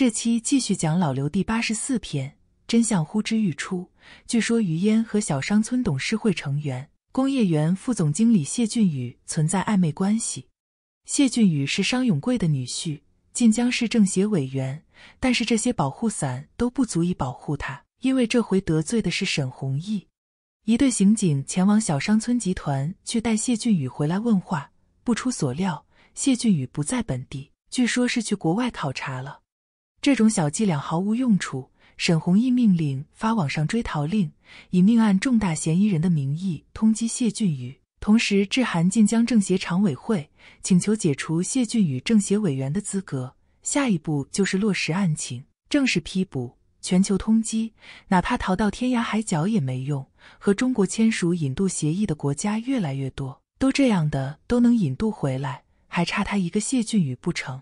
这期继续讲老刘第八十四篇，真相呼之欲出。据说于烟和小商村董事会成员、工业园副总经理谢俊宇存在暧昧关系。谢俊宇是商永贵的女婿，晋江市政协委员。但是这些保护伞都不足以保护他，因为这回得罪的是沈宏毅。一队刑警前往小商村集团去带谢俊宇回来问话，不出所料，谢俊宇不在本地，据说是去国外考察了。这种小伎俩毫无用处。沈弘毅命令发网上追逃令，以命案重大嫌疑人的名义通缉谢俊宇，同时致函晋江政协常委会，请求解除谢俊宇政协委员的资格。下一步就是落实案情，正式批捕，全球通缉，哪怕逃到天涯海角也没用。和中国签署引渡协议的国家越来越多，都这样的都能引渡回来，还差他一个谢俊宇不成？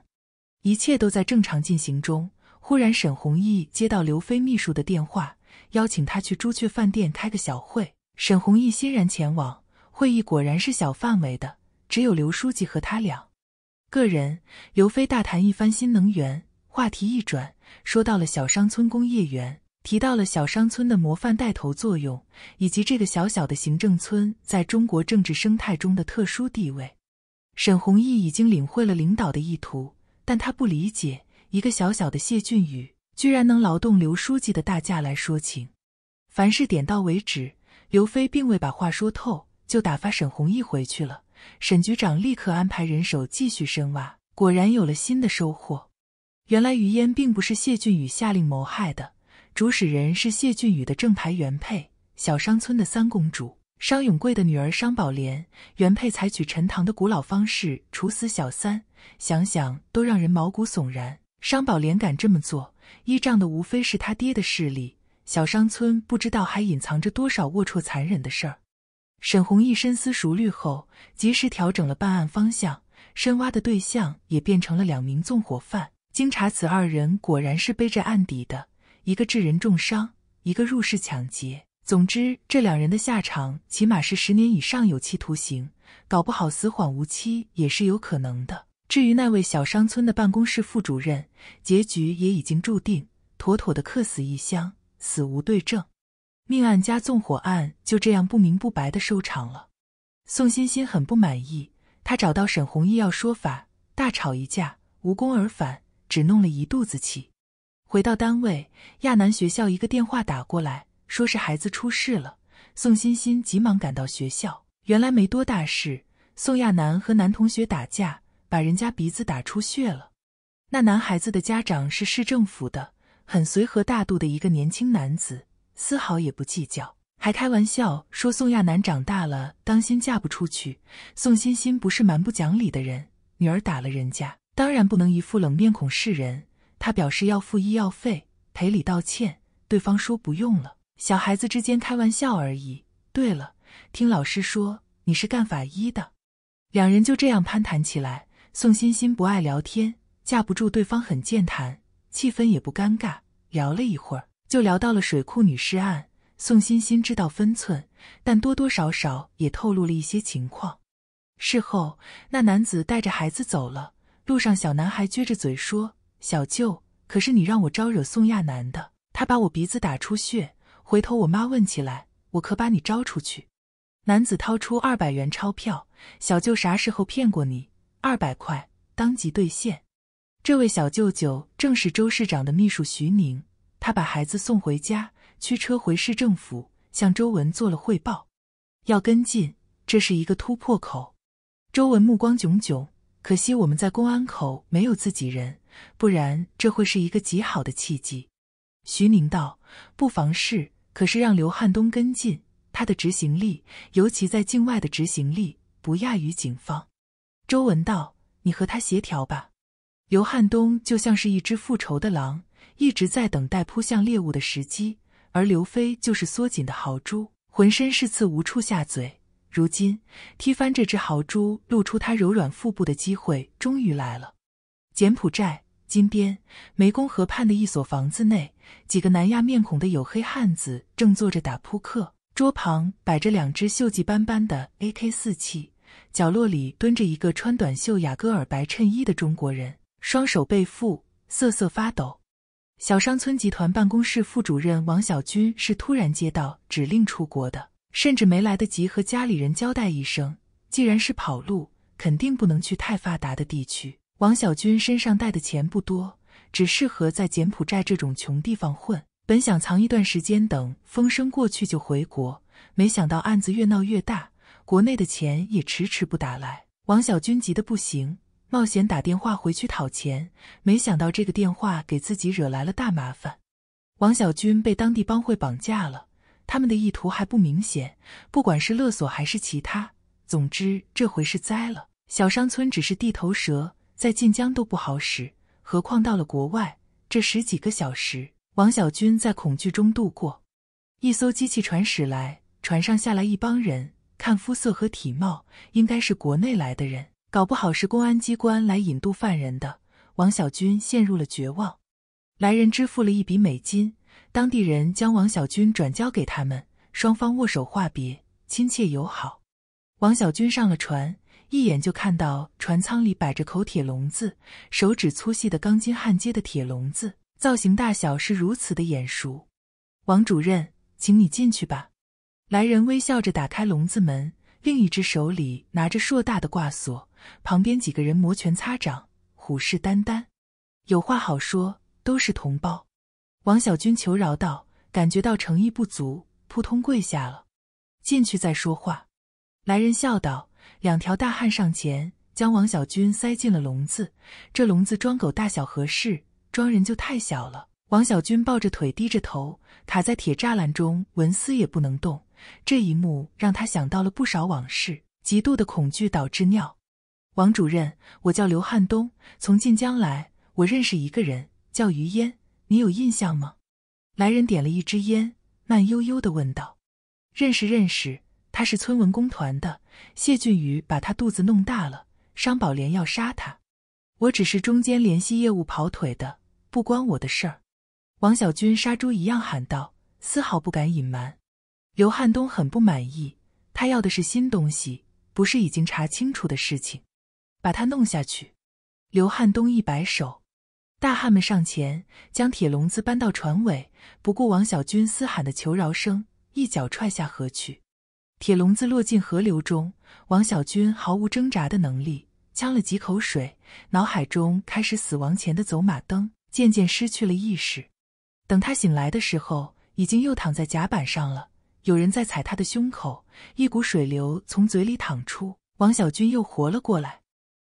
一切都在正常进行中。忽然，沈红毅接到刘飞秘书的电话，邀请他去朱雀饭店开个小会。沈红毅欣然前往。会议果然是小范围的，只有刘书记和他俩个人。刘飞大谈一番新能源，话题一转，说到了小商村工业园，提到了小商村的模范带头作用，以及这个小小的行政村在中国政治生态中的特殊地位。沈红毅已经领会了领导的意图。但他不理解，一个小小的谢俊宇居然能劳动刘书记的大驾来说情。凡事点到为止，刘飞并未把话说透，就打发沈弘毅回去了。沈局长立刻安排人手继续深挖，果然有了新的收获。原来于烟并不是谢俊宇下令谋害的，主使人是谢俊宇的正牌原配，小商村的三公主。商永贵的女儿商宝莲，原配采取陈塘的古老方式处死小三，想想都让人毛骨悚然。商宝莲敢这么做，依仗的无非是他爹的势力。小商村不知道还隐藏着多少龌龊残忍的事儿。沈宏毅深思熟虑后，及时调整了办案方向，深挖的对象也变成了两名纵火犯。经查，此二人果然是背着案底的，一个致人重伤，一个入室抢劫。总之，这两人的下场起码是十年以上有期徒刑，搞不好死缓无期也是有可能的。至于那位小山村的办公室副主任，结局也已经注定，妥妥的客死异乡，死无对证。命案加纵火案就这样不明不白的收场了。宋欣欣很不满意，她找到沈宏毅要说法，大吵一架，无功而返，只弄了一肚子气。回到单位，亚南学校一个电话打过来。说是孩子出事了，宋欣欣急忙赶到学校。原来没多大事，宋亚楠和男同学打架，把人家鼻子打出血了。那男孩子的家长是市政府的，很随和大度的一个年轻男子，丝毫也不计较，还开玩笑说宋亚楠长大了当心嫁不出去。宋欣欣不是蛮不讲理的人，女儿打了人家，当然不能一副冷面孔示人。她表示要付医药费赔礼道歉，对方说不用了。小孩子之间开玩笑而已。对了，听老师说你是干法医的，两人就这样攀谈起来。宋欣欣不爱聊天，架不住对方很健谈，气氛也不尴尬，聊了一会儿就聊到了水库女尸案。宋欣欣知道分寸，但多多少少也透露了一些情况。事后，那男子带着孩子走了，路上小男孩撅着嘴说：“小舅，可是你让我招惹宋亚楠的，他把我鼻子打出血。”回头我妈问起来，我可把你招出去。男子掏出二百元钞票，小舅啥时候骗过你？二百块，当即兑现。这位小舅舅正是周市长的秘书徐宁。他把孩子送回家，驱车回市政府，向周文做了汇报。要跟进，这是一个突破口。周文目光炯炯，可惜我们在公安口没有自己人，不然这会是一个极好的契机。徐宁道：“不妨事。”可是让刘汉东跟进，他的执行力，尤其在境外的执行力，不亚于警方。周文道，你和他协调吧。刘汉东就像是一只复仇的狼，一直在等待扑向猎物的时机，而刘飞就是缩紧的豪猪，浑身是刺，无处下嘴。如今踢翻这只豪猪，露出它柔软腹部的机会终于来了。柬埔寨。金边湄公河畔的一所房子内，几个南亚面孔的黝黑汉子正坐着打扑克，桌旁摆着两只锈迹斑斑的 AK47，角落里蹲着一个穿短袖雅戈尔白衬衣的中国人，双手被缚，瑟瑟发抖。小商村集团办公室副主任王小军是突然接到指令出国的，甚至没来得及和家里人交代一声。既然是跑路，肯定不能去太发达的地区。王小军身上带的钱不多，只适合在柬埔寨这种穷地方混。本想藏一段时间，等风声过去就回国，没想到案子越闹越大，国内的钱也迟迟不打来。王小军急得不行，冒险打电话回去讨钱，没想到这个电话给自己惹来了大麻烦。王小军被当地帮会绑架了，他们的意图还不明显，不管是勒索还是其他，总之这回是栽了。小商村只是地头蛇。在晋江都不好使，何况到了国外。这十几个小时，王小军在恐惧中度过。一艘机器船驶来，船上下来一帮人，看肤色和体貌，应该是国内来的人，搞不好是公安机关来引渡犯人的。王小军陷入了绝望。来人支付了一笔美金，当地人将王小军转交给他们，双方握手话别，亲切友好。王小军上了船。一眼就看到船舱里摆着口铁笼子，手指粗细的钢筋焊接的铁笼子，造型大小是如此的眼熟。王主任，请你进去吧。来人微笑着打开笼子门，另一只手里拿着硕大的挂锁，旁边几个人摩拳擦掌，虎视眈眈。有话好说，都是同胞。王小军求饶道，感觉到诚意不足，扑通跪下了。进去再说话。来人笑道。两条大汉上前，将王小军塞进了笼子。这笼子装狗大小合适，装人就太小了。王小军抱着腿，低着头，卡在铁栅栏中，纹丝也不能动。这一幕让他想到了不少往事，极度的恐惧导致尿。王主任，我叫刘汉东，从晋江来。我认识一个人，叫于烟，你有印象吗？来人点了一支烟，慢悠悠地问道：“认识，认识。”他是村文工团的谢俊宇，把他肚子弄大了，商宝莲要杀他。我只是中间联系业务、跑腿的，不关我的事儿。王小军杀猪一样喊道，丝毫不敢隐瞒。刘汉东很不满意，他要的是新东西，不是已经查清楚的事情。把他弄下去！刘汉东一摆手，大汉们上前将铁笼子搬到船尾，不顾王小军嘶喊的求饶声，一脚踹下河去。铁笼子落进河流中，王小军毫无挣扎的能力，呛了几口水，脑海中开始死亡前的走马灯，渐渐失去了意识。等他醒来的时候，已经又躺在甲板上了，有人在踩他的胸口，一股水流从嘴里淌出，王小军又活了过来。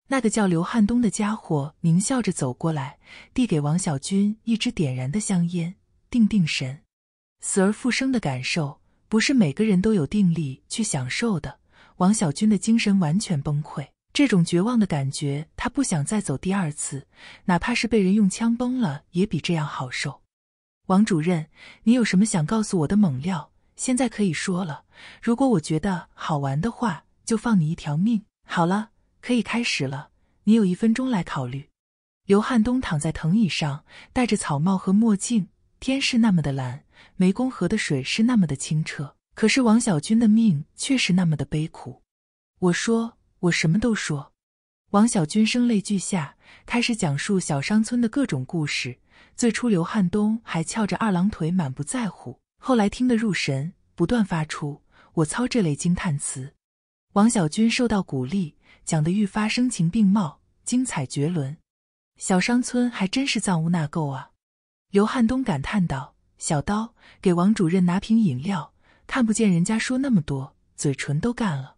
那个叫刘汉东的家伙狞笑着走过来，递给王小军一支点燃的香烟，定定神，死而复生的感受。不是每个人都有定力去享受的。王小军的精神完全崩溃，这种绝望的感觉，他不想再走第二次，哪怕是被人用枪崩了，也比这样好受。王主任，你有什么想告诉我的猛料，现在可以说了。如果我觉得好玩的话，就放你一条命。好了，可以开始了。你有一分钟来考虑。刘汉东躺在藤椅上，戴着草帽和墨镜，天是那么的蓝。湄公河的水是那么的清澈，可是王小军的命却是那么的悲苦。我说，我什么都说。王小军声泪俱下，开始讲述小商村的各种故事。最初，刘汉东还翘着二郎腿，满不在乎；后来听得入神，不断发出“我操”这类惊叹词。王小军受到鼓励，讲得愈发声情并茂，精彩绝伦。小商村还真是藏污纳垢啊！刘汉东感叹道。小刀给王主任拿瓶饮料，看不见人家说那么多，嘴唇都干了。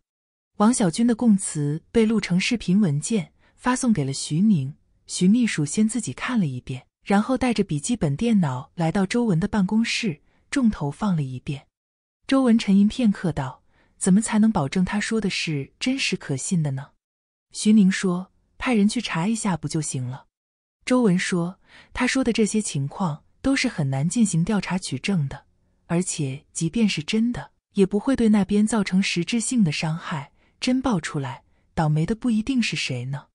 王小军的供词被录成视频文件，发送给了徐宁。徐秘书先自己看了一遍，然后带着笔记本电脑来到周文的办公室，重头放了一遍。周文沉吟片刻道：“怎么才能保证他说的是真实可信的呢？”徐宁说：“派人去查一下不就行了？”周文说：“他说的这些情况。”都是很难进行调查取证的，而且即便是真的，也不会对那边造成实质性的伤害。真爆出来，倒霉的不一定是谁呢。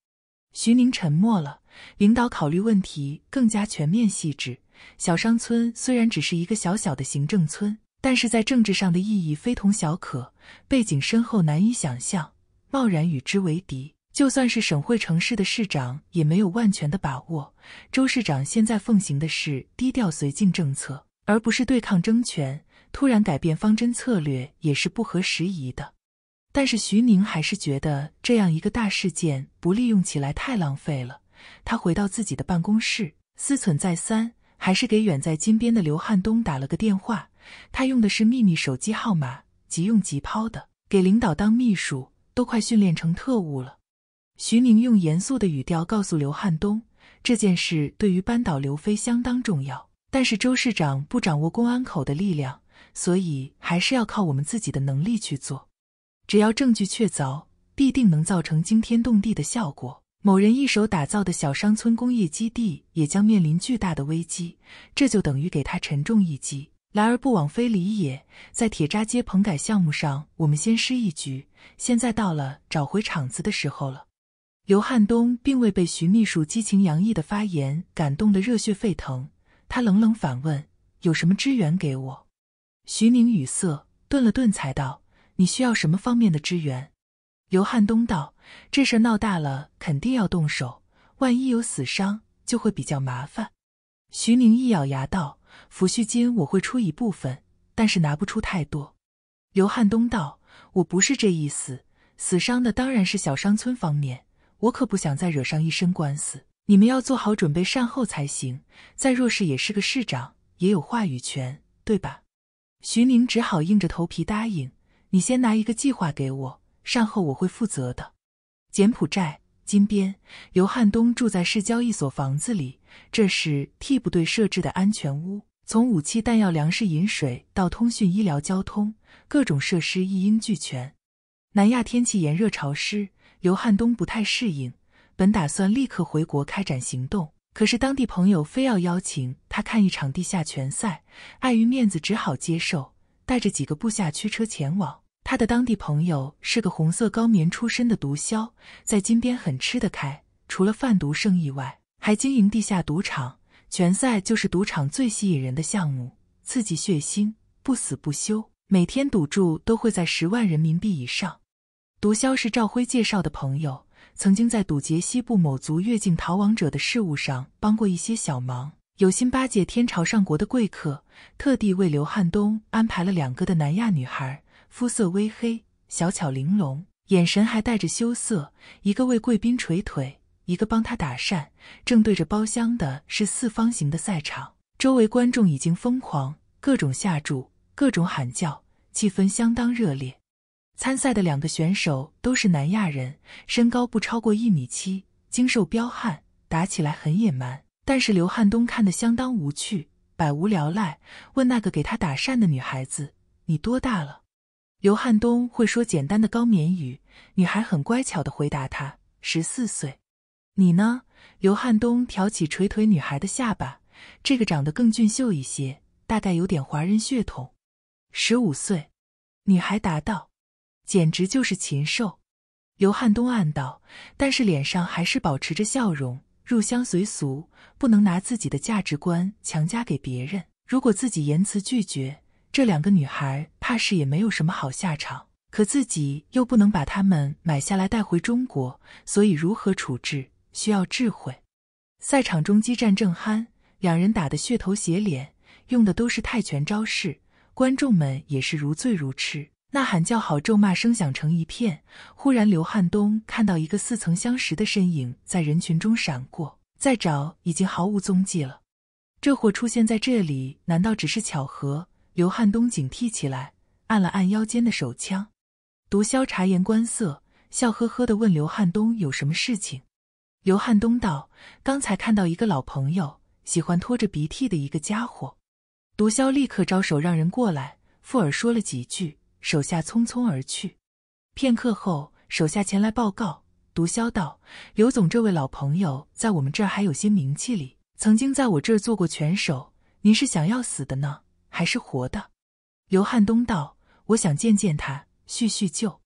徐宁沉默了。领导考虑问题更加全面细致。小商村虽然只是一个小小的行政村，但是在政治上的意义非同小可，背景深厚，难以想象。贸然与之为敌。就算是省会城市的市长，也没有万全的把握。周市长现在奉行的是低调绥靖政策，而不是对抗争权。突然改变方针策略也是不合时宜的。但是徐宁还是觉得这样一个大事件不利用起来太浪费了。他回到自己的办公室，思忖再三，还是给远在金边的刘汉东打了个电话。他用的是秘密手机号码，急用急抛的。给领导当秘书，都快训练成特务了。徐宁用严肃的语调告诉刘汉东，这件事对于扳倒刘飞相当重要。但是周市长不掌握公安口的力量，所以还是要靠我们自己的能力去做。只要证据确凿，必定能造成惊天动地的效果。某人一手打造的小商村工业基地也将面临巨大的危机，这就等于给他沉重一击。来而不往非礼也，在铁渣街棚改项目上，我们先失一局。现在到了找回场子的时候了。刘汉东并未被徐秘书激情洋溢的发言感动得热血沸腾，他冷冷反问：“有什么支援给我？”徐宁语塞，顿了顿才道：“你需要什么方面的支援？”刘汉东道：“这事儿闹大了，肯定要动手，万一有死伤，就会比较麻烦。”徐宁一咬牙道：“抚恤金我会出一部分，但是拿不出太多。”刘汉东道：“我不是这意思，死伤的当然是小商村方面。”我可不想再惹上一身官司，你们要做好准备善后才行。再若是也是个市长，也有话语权，对吧？徐宁只好硬着头皮答应。你先拿一个计划给我，善后我会负责的。柬埔寨金边，刘汉东住在市郊一所房子里，这是替部队设置的安全屋。从武器、弹药、粮食、饮水到通讯、医疗、交通，各种设施一应俱全。南亚天气炎热潮湿。刘汉东不太适应，本打算立刻回国开展行动，可是当地朋友非要邀请他看一场地下拳赛，碍于面子只好接受，带着几个部下驱车前往。他的当地朋友是个红色高棉出身的毒枭，在金边很吃得开，除了贩毒生意外，还经营地下赌场。拳赛就是赌场最吸引人的项目，刺激血腥，不死不休，每天赌注都会在十万人民币以上。毒枭是赵辉介绍的朋友，曾经在堵截西部某族越境逃亡者的事物上帮过一些小忙。有心巴结天朝上国的贵客，特地为刘汉东安排了两个的南亚女孩，肤色微黑，小巧玲珑，眼神还带着羞涩。一个为贵宾捶腿，一个帮他打扇。正对着包厢的是四方形的赛场，周围观众已经疯狂，各种下注，各种喊叫，气氛相当热烈。参赛的两个选手都是南亚人，身高不超过一米七，精瘦彪悍，打起来很野蛮。但是刘汉东看得相当无趣，百无聊赖，问那个给他打扇的女孩子：“你多大了？”刘汉东会说简单的高棉语，女孩很乖巧的回答他：“十四岁。”“你呢？”刘汉东挑起垂腿女孩的下巴，“这个长得更俊秀一些，大概有点华人血统。”“十五岁。”女孩答道。简直就是禽兽，刘汉东暗道，但是脸上还是保持着笑容。入乡随俗，不能拿自己的价值观强加给别人。如果自己言辞拒绝，这两个女孩怕是也没有什么好下场。可自己又不能把她们买下来带回中国，所以如何处置，需要智慧。赛场中激战正酣，两人打的血头血脸，用的都是泰拳招式，观众们也是如醉如痴。呐喊叫好，咒骂声响成一片。忽然，刘汉东看到一个似曾相识的身影在人群中闪过，再找已经毫无踪迹了。这货出现在这里，难道只是巧合？刘汉东警惕起来，按了按腰间的手枪。毒枭察言观色，笑呵呵地问刘汉东有什么事情。刘汉东道：“刚才看到一个老朋友，喜欢拖着鼻涕的一个家伙。”毒枭立刻招手让人过来，附耳说了几句。手下匆匆而去，片刻后，手下前来报告。毒枭道：“刘总这位老朋友在我们这儿还有些名气哩，曾经在我这儿做过拳手。您是想要死的呢，还是活的？”刘汉东道：“我想见见他，叙叙旧。”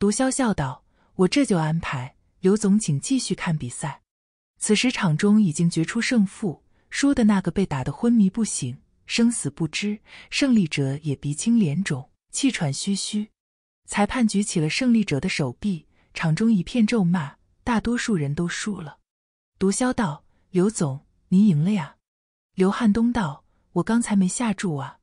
毒枭笑道：“我这就安排。刘总，请继续看比赛。”此时场中已经决出胜负，输的那个被打得昏迷不醒，生死不知；胜利者也鼻青脸肿。气喘吁吁，裁判举起了胜利者的手臂，场中一片咒骂。大多数人都输了。毒枭道：“刘总，您赢了呀。”刘汉东道：“我刚才没下注啊。”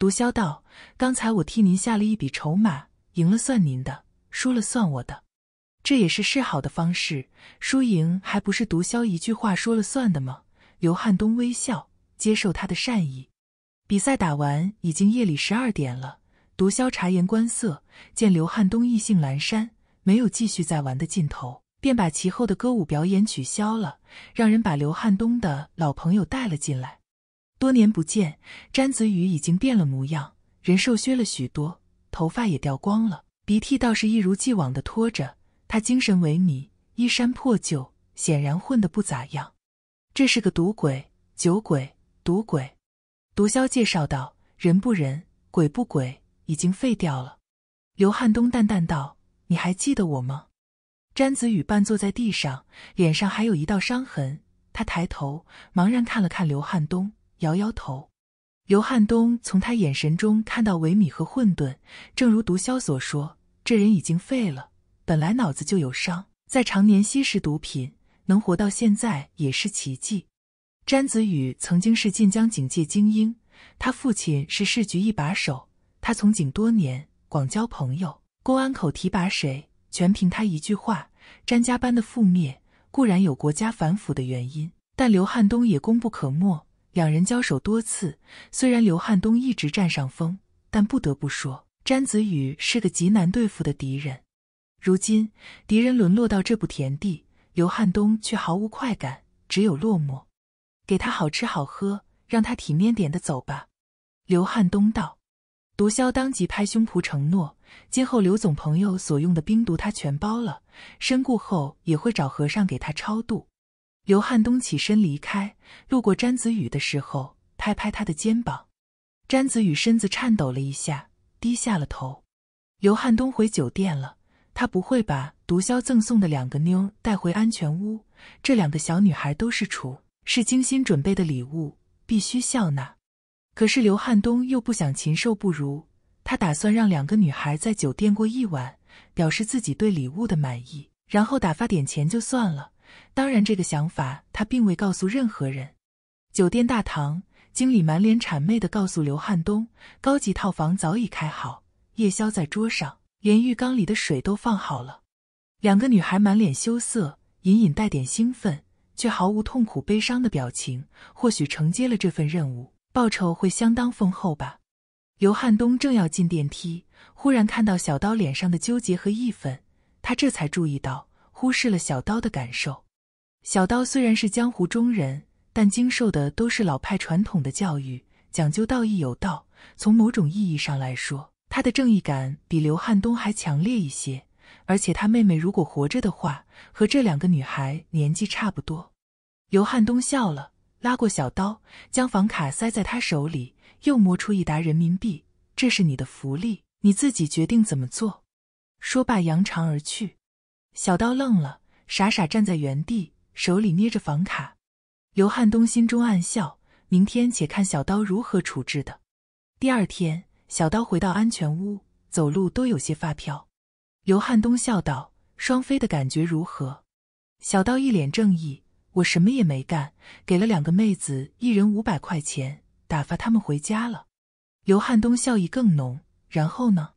毒枭道：“刚才我替您下了一笔筹码，赢了算您的，输了算我的。这也是示好的方式，输赢还不是毒枭一句话说了算的吗？”刘汉东微笑，接受他的善意。比赛打完，已经夜里十二点了。毒枭察言观色，见刘汉东意兴阑珊，没有继续再玩的劲头，便把其后的歌舞表演取消了，让人把刘汉东的老朋友带了进来。多年不见，詹子宇已经变了模样，人瘦削了许多，头发也掉光了，鼻涕倒是一如既往的拖着。他精神萎靡，衣衫破旧，显然混得不咋样。这是个赌鬼、酒鬼、赌鬼。毒枭介绍道：“人不人，鬼不鬼。”已经废掉了，刘汉东淡淡道：“你还记得我吗？”詹子宇半坐在地上，脸上还有一道伤痕。他抬头，茫然看了看刘汉东，摇摇头。刘汉东从他眼神中看到萎靡和混沌，正如毒枭所说：“这人已经废了。本来脑子就有伤，在常年吸食毒品，能活到现在也是奇迹。”詹子宇曾经是晋江警界精英，他父亲是市局一把手。他从警多年，广交朋友。公安口提拔谁，全凭他一句话。詹家班的覆灭固然有国家反腐的原因，但刘汉东也功不可没。两人交手多次，虽然刘汉东一直占上风，但不得不说，詹子宇是个极难对付的敌人。如今敌人沦落到这步田地，刘汉东却毫无快感，只有落寞。给他好吃好喝，让他体面点的走吧。刘汉东道。毒枭当即拍胸脯承诺，今后刘总朋友所用的冰毒他全包了，身故后也会找和尚给他超度。刘汉东起身离开，路过詹子宇的时候，拍拍他的肩膀。詹子宇身子颤抖了一下，低下了头。刘汉东回酒店了，他不会把毒枭赠送的两个妞带回安全屋。这两个小女孩都是雏，是精心准备的礼物，必须笑纳。可是刘汉东又不想禽兽不如，他打算让两个女孩在酒店过一晚，表示自己对礼物的满意，然后打发点钱就算了。当然，这个想法他并未告诉任何人。酒店大堂经理满脸谄媚地告诉刘汉东，高级套房早已开好，夜宵在桌上，连浴缸里的水都放好了。两个女孩满脸羞涩，隐隐带点兴奋，却毫无痛苦、悲伤的表情，或许承接了这份任务。报酬会相当丰厚吧？刘汉东正要进电梯，忽然看到小刀脸上的纠结和义愤，他这才注意到忽视了小刀的感受。小刀虽然是江湖中人，但经受的都是老派传统的教育，讲究道义有道。从某种意义上来说，他的正义感比刘汉东还强烈一些。而且他妹妹如果活着的话，和这两个女孩年纪差不多。刘汉东笑了。拉过小刀，将房卡塞在他手里，又摸出一沓人民币：“这是你的福利，你自己决定怎么做。”说罢，扬长而去。小刀愣了，傻傻站在原地，手里捏着房卡。刘汉东心中暗笑：明天且看小刀如何处置的。第二天，小刀回到安全屋，走路都有些发飘。刘汉东笑道：“双飞的感觉如何？”小刀一脸正义。我什么也没干，给了两个妹子一人五百块钱，打发他们回家了。刘汉东笑意更浓。然后呢？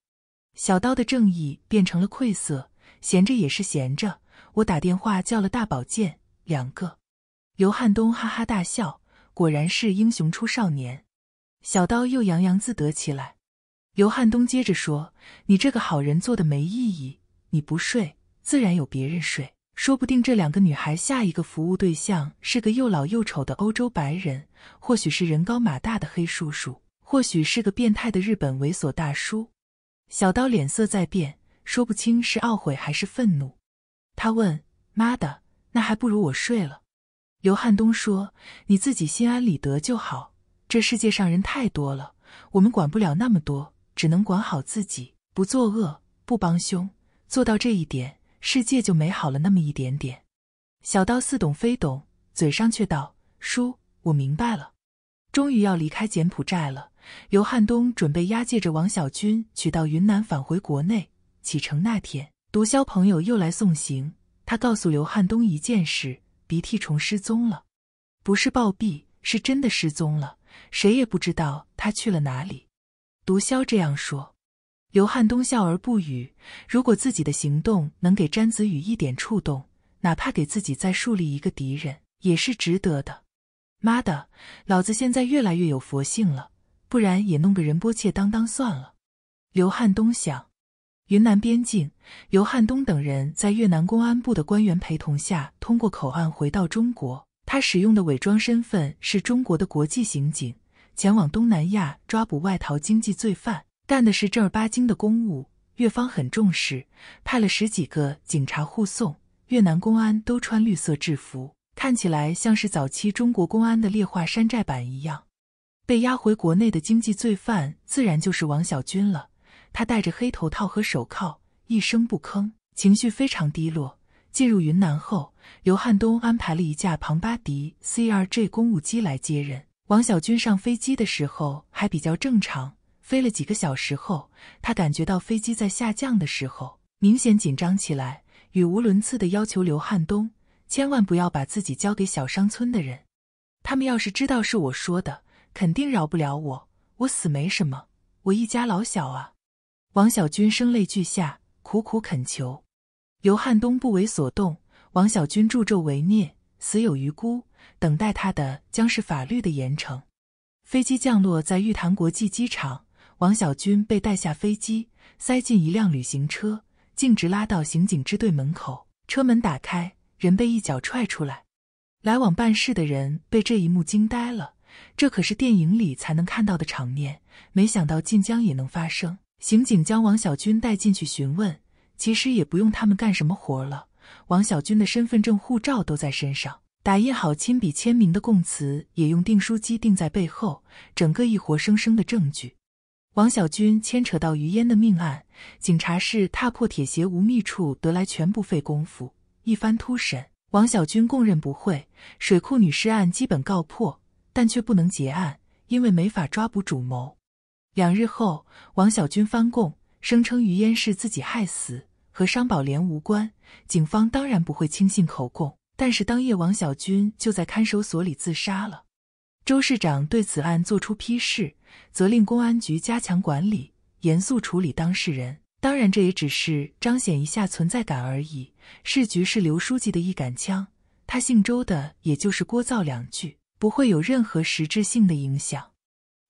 小刀的正义变成了愧色。闲着也是闲着，我打电话叫了大保健两个。刘汉东哈哈大笑，果然是英雄出少年。小刀又洋洋自得起来。刘汉东接着说：“你这个好人做的没意义，你不睡，自然有别人睡。”说不定这两个女孩下一个服务对象是个又老又丑的欧洲白人，或许是人高马大的黑叔叔，或许是个变态的日本猥琐大叔。小刀脸色在变，说不清是懊悔还是愤怒。他问：“妈的，那还不如我睡了。”刘汉东说：“你自己心安理得就好。这世界上人太多了，我们管不了那么多，只能管好自己，不作恶，不帮凶，做到这一点。”世界就美好了那么一点点，小刀似懂非懂，嘴上却道：“叔，我明白了。”终于要离开柬埔寨了。刘汉东准备押解着王小军取到云南，返回国内。启程那天，毒枭朋友又来送行。他告诉刘汉东一件事：鼻涕虫失踪了，不是暴毙，是真的失踪了，谁也不知道他去了哪里。毒枭这样说。刘汉东笑而不语。如果自己的行动能给詹子宇一点触动，哪怕给自己再树立一个敌人，也是值得的。妈的，老子现在越来越有佛性了，不然也弄个仁波切当当算了。刘汉东想。云南边境，刘汉东等人在越南公安部的官员陪同下，通过口岸回到中国。他使用的伪装身份是中国的国际刑警，前往东南亚抓捕外逃经济罪犯。干的是正儿八经的公务，越方很重视，派了十几个警察护送。越南公安都穿绿色制服，看起来像是早期中国公安的劣化山寨版一样。被押回国内的经济罪犯自然就是王小军了。他戴着黑头套和手铐，一声不吭，情绪非常低落。进入云南后，刘汉东安排了一架庞巴迪 CRJ 公务机来接人。王小军上飞机的时候还比较正常。飞了几个小时后，他感觉到飞机在下降的时候明显紧张起来，语无伦次的要求刘汉东千万不要把自己交给小商村的人，他们要是知道是我说的，肯定饶不了我。我死没什么，我一家老小啊。王小军声泪俱下，苦苦恳求刘汉东不为所动。王小军助纣为虐，死有余辜，等待他的将是法律的严惩。飞机降落在玉潭国际机场。王小军被带下飞机，塞进一辆旅行车，径直拉到刑警支队门口。车门打开，人被一脚踹出来。来往办事的人被这一幕惊呆了，这可是电影里才能看到的场面，没想到晋江也能发生。刑警将王小军带进去询问，其实也不用他们干什么活了。王小军的身份证、护照都在身上，打印好亲笔签名的供词也用订书机订在背后，整个一活生生的证据。王小军牵扯到于烟的命案，警察是踏破铁鞋无觅处，得来全不费工夫。一番突审，王小军供认不讳，水库女尸案基本告破，但却不能结案，因为没法抓捕主谋。两日后，王小军翻供，声称于烟是自己害死，和商宝莲无关。警方当然不会轻信口供，但是当夜，王小军就在看守所里自杀了。周市长对此案作出批示，责令公安局加强管理，严肃处理当事人。当然，这也只是彰显一下存在感而已。市局是刘书记的一杆枪，他姓周的也就是聒噪两句，不会有任何实质性的影响。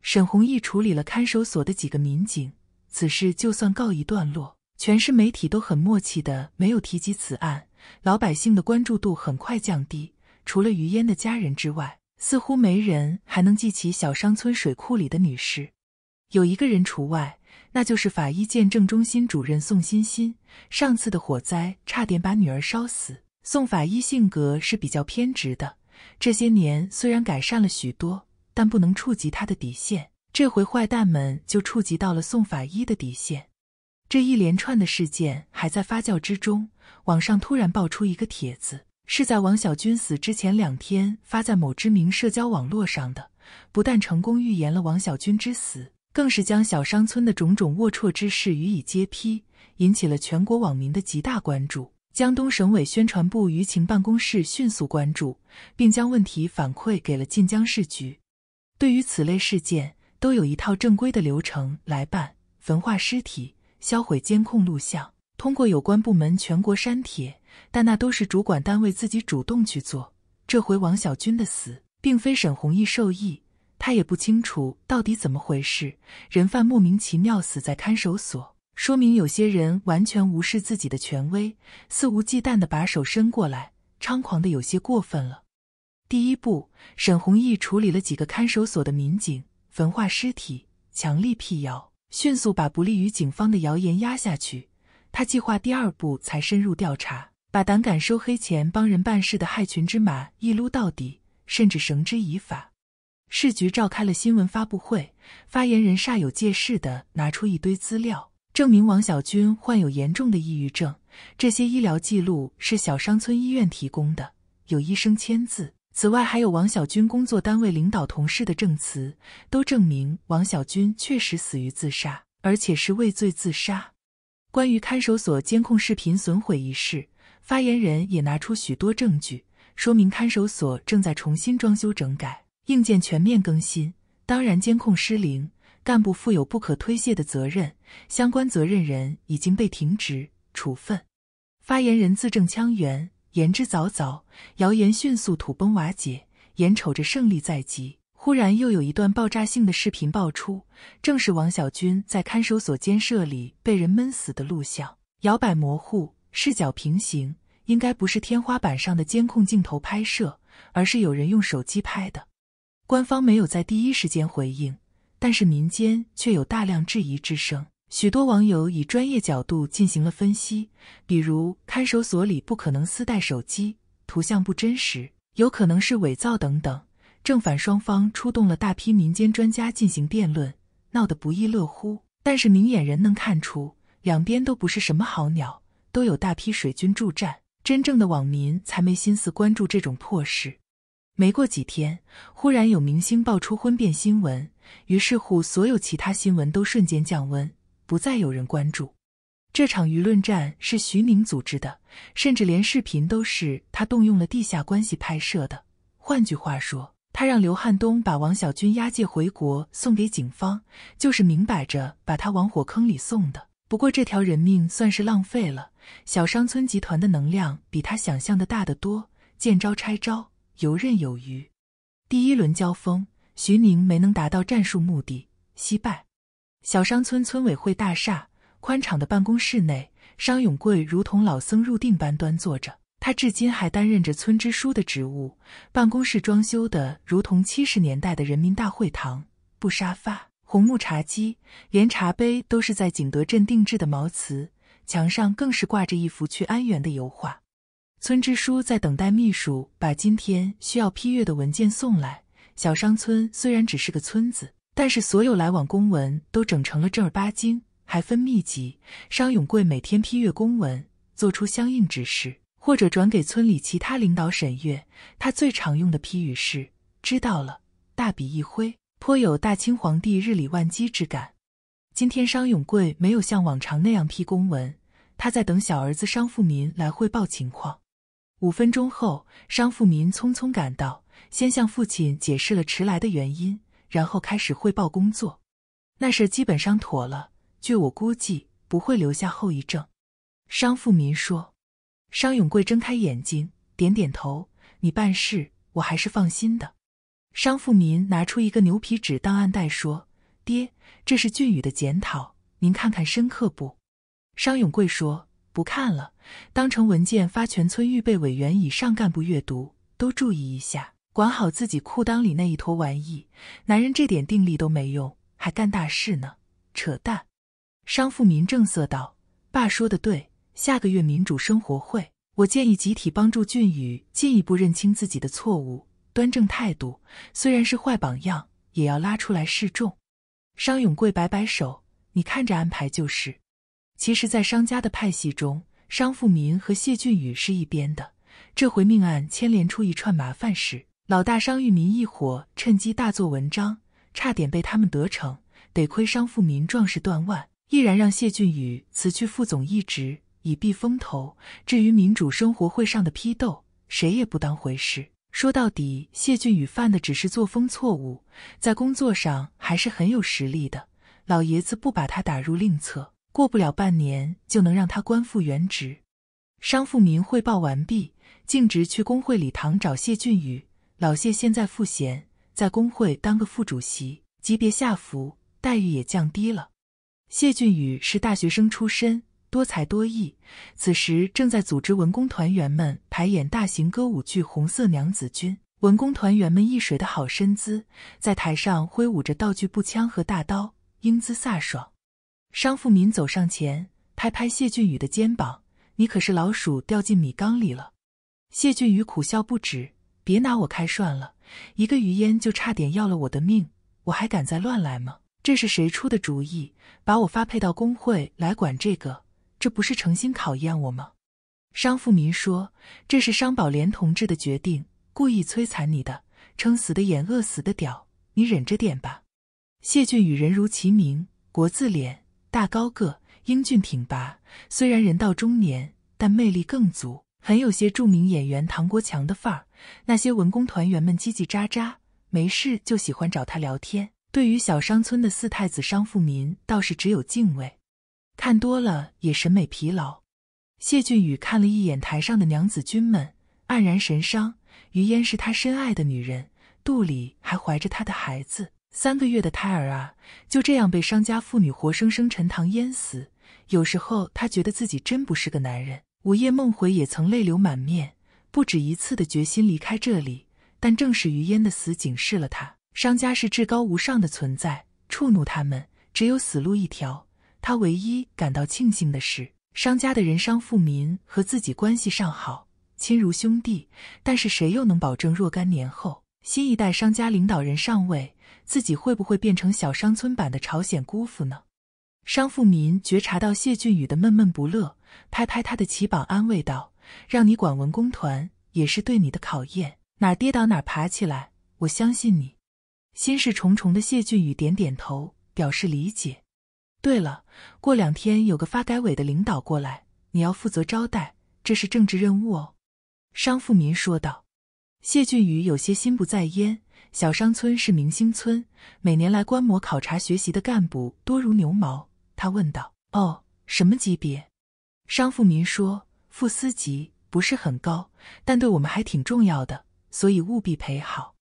沈宏毅处理了看守所的几个民警，此事就算告一段落。全市媒体都很默契的没有提及此案，老百姓的关注度很快降低。除了于嫣的家人之外。似乎没人还能记起小商村水库里的女尸，有一个人除外，那就是法医鉴证中心主任宋欣欣。上次的火灾差点把女儿烧死，宋法医性格是比较偏执的，这些年虽然改善了许多，但不能触及他的底线。这回坏蛋们就触及到了宋法医的底线。这一连串的事件还在发酵之中，网上突然爆出一个帖子。是在王小军死之前两天发在某知名社交网络上的，不但成功预言了王小军之死，更是将小商村的种种龌龊之事予以揭批，引起了全国网民的极大关注。江东省委宣传部舆情办公室迅速关注，并将问题反馈给了晋江市局。对于此类事件，都有一套正规的流程来办：焚化尸体，销毁监控录像，通过有关部门全国删帖。但那都是主管单位自己主动去做。这回王小军的死，并非沈弘毅授意，他也不清楚到底怎么回事。人犯莫名其妙死在看守所，说明有些人完全无视自己的权威，肆无忌惮地把手伸过来，猖狂的有些过分了。第一步，沈弘毅处理了几个看守所的民警，焚化尸体，强力辟谣，迅速把不利于警方的谣言压下去。他计划第二步才深入调查。把胆敢收黑钱、帮人办事的害群之马一撸到底，甚至绳之以法。市局召开了新闻发布会，发言人煞有介事地拿出一堆资料，证明王小军患有严重的抑郁症。这些医疗记录是小山村医院提供的，有医生签字。此外，还有王小军工作单位领导、同事的证词，都证明王小军确实死于自杀，而且是畏罪自杀。关于看守所监控视频损毁一事，发言人也拿出许多证据，说明看守所正在重新装修整改，硬件全面更新。当然，监控失灵，干部负有不可推卸的责任，相关责任人已经被停职处分。发言人字正腔圆，言之凿凿，谣言迅速土崩瓦解。眼瞅着胜利在即，忽然又有一段爆炸性的视频爆出，正是王小军在看守所监舍里被人闷死的录像，摇摆模糊。视角平行，应该不是天花板上的监控镜头拍摄，而是有人用手机拍的。官方没有在第一时间回应，但是民间却有大量质疑之声。许多网友以专业角度进行了分析，比如看守所里不可能私带手机，图像不真实，有可能是伪造等等。正反双方出动了大批民间专家进行辩论，闹得不亦乐乎。但是明眼人能看出，两边都不是什么好鸟。都有大批水军助战，真正的网民才没心思关注这种破事。没过几天，忽然有明星爆出婚变新闻，于是乎所有其他新闻都瞬间降温，不再有人关注。这场舆论战是徐宁组织的，甚至连视频都是他动用了地下关系拍摄的。换句话说，他让刘汉东把王小军押解回国送给警方，就是明摆着把他往火坑里送的。不过这条人命算是浪费了。小商村集团的能量比他想象的大得多，见招拆招，游刃有余。第一轮交锋，徐宁没能达到战术目的，惜败。小商村村委会大厦宽敞的办公室内，商永贵如同老僧入定般端坐着。他至今还担任着村支书的职务。办公室装修的如同七十年代的人民大会堂，布沙发、红木茶几，连茶杯都是在景德镇定制的毛瓷。墙上更是挂着一幅去安源的油画。村支书在等待秘书把今天需要批阅的文件送来。小商村虽然只是个村子，但是所有来往公文都整成了正儿八经，还分秘籍。商永贵每天批阅公文，做出相应指示，或者转给村里其他领导审阅。他最常用的批语是：“知道了。”大笔一挥，颇有大清皇帝日理万机之感。今天商永贵没有像往常那样批公文，他在等小儿子商富民来汇报情况。五分钟后，商富民匆匆赶到，先向父亲解释了迟来的原因，然后开始汇报工作。那事基本上妥了，据我估计不会留下后遗症。商富民说。商永贵睁开眼睛，点点头：“你办事，我还是放心的。”商富民拿出一个牛皮纸档案袋说。爹，这是俊宇的检讨，您看看深刻不？商永贵说：“不看了，当成文件发全村预备委员以上干部阅读，都注意一下，管好自己裤裆里那一坨玩意。男人这点定力都没用，还干大事呢？扯淡！”商富民正色道：“爸说的对，下个月民主生活会，我建议集体帮助俊宇进一步认清自己的错误，端正态度。虽然是坏榜样，也要拉出来示众。”商永贵摆摆手：“你看着安排就是。”其实，在商家的派系中，商富民和谢俊宇是一边的。这回命案牵连出一串麻烦事，老大商玉民一伙趁机大做文章，差点被他们得逞。得亏商富民壮士断腕，毅然让谢俊宇辞去副总一职，以避风头。至于民主生活会上的批斗，谁也不当回事。说到底，谢俊宇犯的只是作风错误，在工作上还是很有实力的。老爷子不把他打入另册，过不了半年就能让他官复原职。商富民汇报完毕，径直去工会礼堂找谢俊宇。老谢现在赋闲，在工会当个副主席，级别下浮，待遇也降低了。谢俊宇是大学生出身。多才多艺，此时正在组织文工团员们排演大型歌舞剧《红色娘子军》。文工团员们一水的好身姿，在台上挥舞着道具步枪和大刀，英姿飒爽。商富民走上前，拍拍谢俊宇的肩膀：“你可是老鼠掉进米缸里了。”谢俊宇苦笑不止：“别拿我开涮了，一个余烟就差点要了我的命，我还敢再乱来吗？这是谁出的主意，把我发配到工会来管这个？”这不是诚心考验我吗？商富民说：“这是商宝莲同志的决定，故意摧残你的，撑死的眼，饿死的屌，你忍着点吧。”谢俊与人如其名，国字脸，大高个，英俊挺拔。虽然人到中年，但魅力更足，很有些著名演员唐国强的范儿。那些文工团员们叽叽喳喳，没事就喜欢找他聊天。对于小商村的四太子商富民，倒是只有敬畏。看多了也审美疲劳。谢俊宇看了一眼台上的娘子军们，黯然神伤。于嫣是他深爱的女人，肚里还怀着他的孩子，三个月的胎儿啊，就这样被商家妇女活生生沉塘淹死。有时候他觉得自己真不是个男人。午夜梦回，也曾泪流满面，不止一次的决心离开这里。但正是于嫣的死，警示了他：商家是至高无上的存在，触怒他们，只有死路一条。他唯一感到庆幸的是，商家的人商富民和自己关系尚好，亲如兄弟。但是谁又能保证若干年后，新一代商家领导人上位，自己会不会变成小商村版的朝鲜姑父呢？商富民觉察到谢俊宇的闷闷不乐，拍拍他的肩膀，安慰道：“让你管文工团，也是对你的考验，哪跌倒哪爬起来，我相信你。”心事重重的谢俊宇点点头，表示理解。对了，过两天有个发改委的领导过来，你要负责招待，这是政治任务哦。”商富民说道。谢俊宇有些心不在焉。小商村是明星村，每年来观摩考察学习的干部多如牛毛。他问道：“哦，什么级别？”商富民说：“副司级，不是很高，但对我们还挺重要的，所以务必陪好。”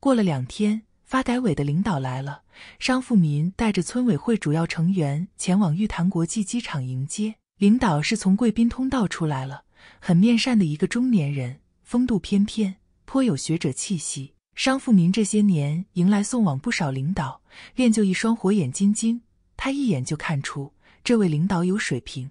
过了两天。发改委的领导来了，商富民带着村委会主要成员前往玉潭国际机场迎接。领导是从贵宾通道出来了，很面善的一个中年人，风度翩翩，颇有学者气息。商富民这些年迎来送往不少领导，练就一双火眼金睛，他一眼就看出这位领导有水平。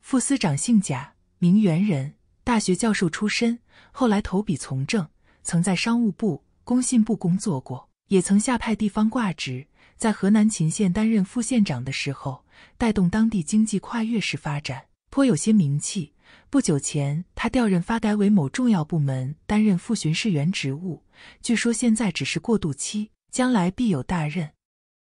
副司长姓贾，名元人，大学教授出身，后来投笔从政，曾在商务部、工信部工作过。也曾下派地方挂职，在河南秦县担任副县长的时候，带动当地经济跨越式发展，颇有些名气。不久前，他调任发改委某重要部门担任副巡视员职务，据说现在只是过渡期，将来必有大任。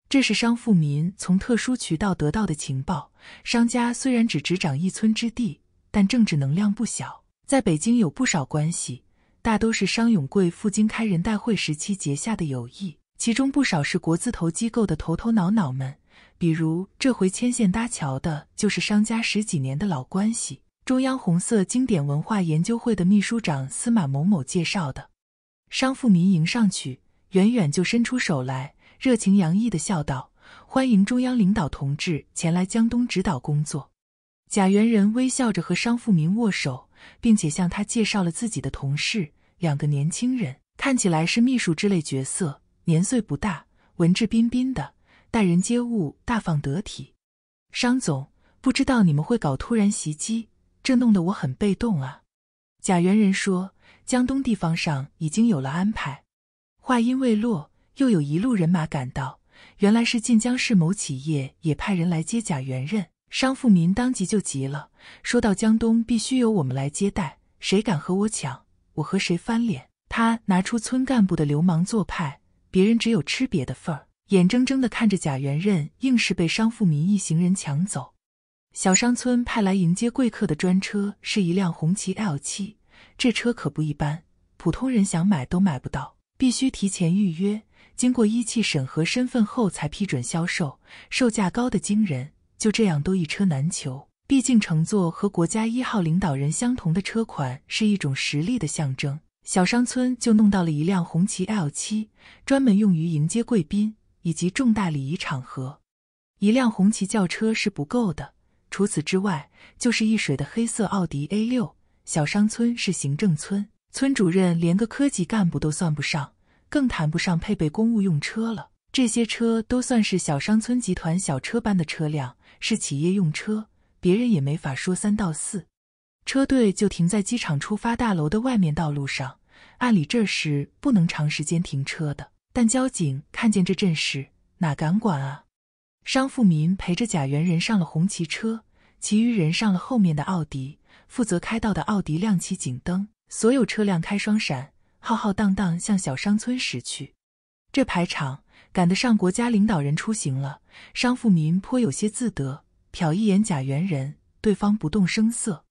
这是商富民从特殊渠道得到的情报：商家虽然只执掌一村之地，但政治能量不小，在北京有不少关系。大都是商永贵赴京开人代会时期结下的友谊，其中不少是国字头机构的头头脑脑们。比如这回牵线搭桥的，就是商家十几年的老关系——中央红色经典文化研究会的秘书长司马某某介绍的。商富民迎上去，远远就伸出手来，热情洋溢地笑道：“欢迎中央领导同志前来江东指导工作。”贾元仁微笑着和商富民握手。并且向他介绍了自己的同事，两个年轻人看起来是秘书之类角色，年岁不大，文质彬彬的，待人接物大方得体。商总，不知道你们会搞突然袭击，这弄得我很被动啊。贾元人说，江东地方上已经有了安排。话音未落，又有一路人马赶到，原来是晋江市某企业也派人来接贾元任。商富民当即就急了，说到：“江东必须由我们来接待，谁敢和我抢，我和谁翻脸。”他拿出村干部的流氓做派，别人只有吃瘪的份儿。眼睁睁的看着贾元任硬是被商富民一行人抢走。小商村派来迎接贵客的专车是一辆红旗 L 七，这车可不一般，普通人想买都买不到，必须提前预约，经过一汽审核身份后才批准销售，售价高的惊人。就这样，都一车难求。毕竟乘坐和国家一号领导人相同的车款是一种实力的象征。小商村就弄到了一辆红旗 L7，专门用于迎接贵宾以及重大礼仪场合。一辆红旗轿车是不够的，除此之外就是一水的黑色奥迪 A6。小商村是行政村，村主任连个科级干部都算不上，更谈不上配备公务用车了。这些车都算是小商村集团小车班的车辆。是企业用车，别人也没法说三道四。车队就停在机场出发大楼的外面道路上，按理这时不能长时间停车的。但交警看见这阵势，哪敢管啊？商富民陪着贾元仁上了红旗车，其余人上了后面的奥迪。负责开道的奥迪亮起警灯，所有车辆开双闪，浩浩荡荡向小山村驶去。这排场！赶得上国家领导人出行了，商富民颇有些自得，瞟一眼贾元人，对方不动声色。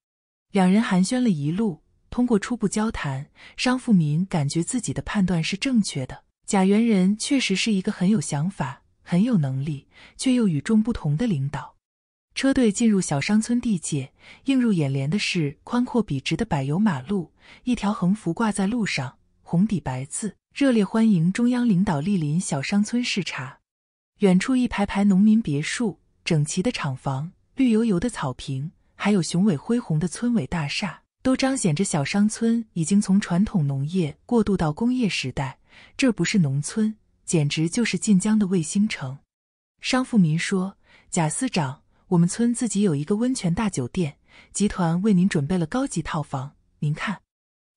两人寒暄了一路，通过初步交谈，商富民感觉自己的判断是正确的，贾元人确实是一个很有想法、很有能力却又与众不同的领导。车队进入小山村地界，映入眼帘的是宽阔笔直的柏油马路，一条横幅挂在路上，红底白字。热烈欢迎中央领导莅临小商村视察。远处一排排农民别墅，整齐的厂房，绿油油的草坪，还有雄伟恢宏的村委大厦，都彰显着小商村已经从传统农业过渡到工业时代。这不是农村，简直就是晋江的卫星城。商富民说：“贾司长，我们村自己有一个温泉大酒店集团，为您准备了高级套房，您看。”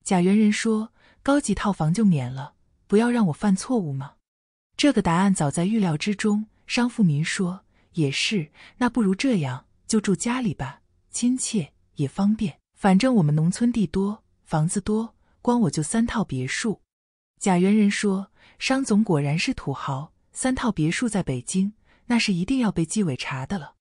贾元仁说：“高级套房就免了。”不要让我犯错误吗？这个答案早在预料之中。商富民说：“也是，那不如这样，就住家里吧，亲切也方便。反正我们农村地多，房子多，光我就三套别墅。”贾元人说：“商总果然是土豪，三套别墅在北京，那是一定要被纪委查的了。”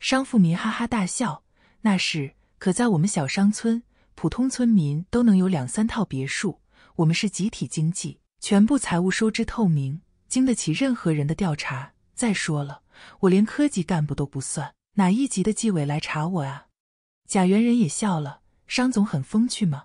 商富民哈哈大笑：“那是，可在我们小商村，普通村民都能有两三套别墅，我们是集体经济。”全部财务收支透明，经得起任何人的调查。再说了，我连科级干部都不算，哪一级的纪委来查我啊？贾元仁也笑了。商总很风趣嘛。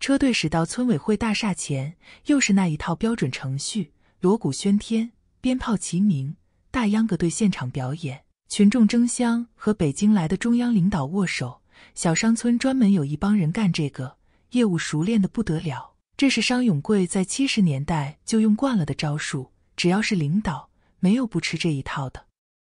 车队驶到村委会大厦前，又是那一套标准程序：锣鼓喧天，鞭炮齐鸣，大秧歌队现场表演，群众争相和北京来的中央领导握手。小商村专门有一帮人干这个，业务熟练的不得了。这是商永贵在七十年代就用惯了的招数，只要是领导，没有不吃这一套的。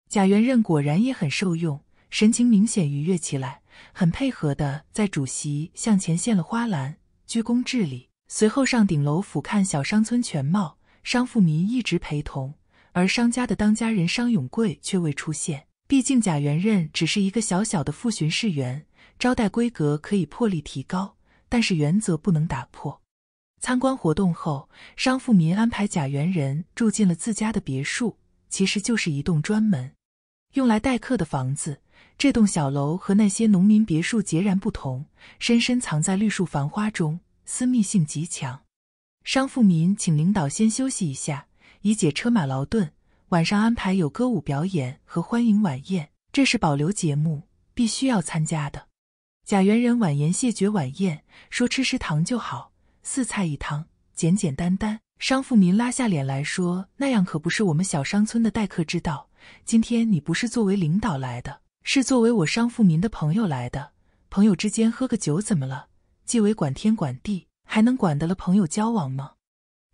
贾元任果然也很受用，神情明显愉悦起来，很配合的在主席向前献了花篮，鞠躬致礼，随后上顶楼俯瞰小商村全貌。商富民一直陪同，而商家的当家人商永贵却未出现。毕竟贾元任只是一个小小的副巡视员，招待规格可以破例提高，但是原则不能打破。参观活动后，商富民安排贾元人住进了自家的别墅，其实就是一栋专门用来待客的房子。这栋小楼和那些农民别墅截然不同，深深藏在绿树繁花中，私密性极强。商富民请领导先休息一下，以解车马劳顿。晚上安排有歌舞表演和欢迎晚宴，这是保留节目，必须要参加的。贾元人婉言谢绝晚宴，说吃食堂就好。四菜一汤，简简单单。商富民拉下脸来说：“那样可不是我们小商村的待客之道。今天你不是作为领导来的，是作为我商富民的朋友来的。朋友之间喝个酒，怎么了？纪委管天管地，还能管得了朋友交往吗？”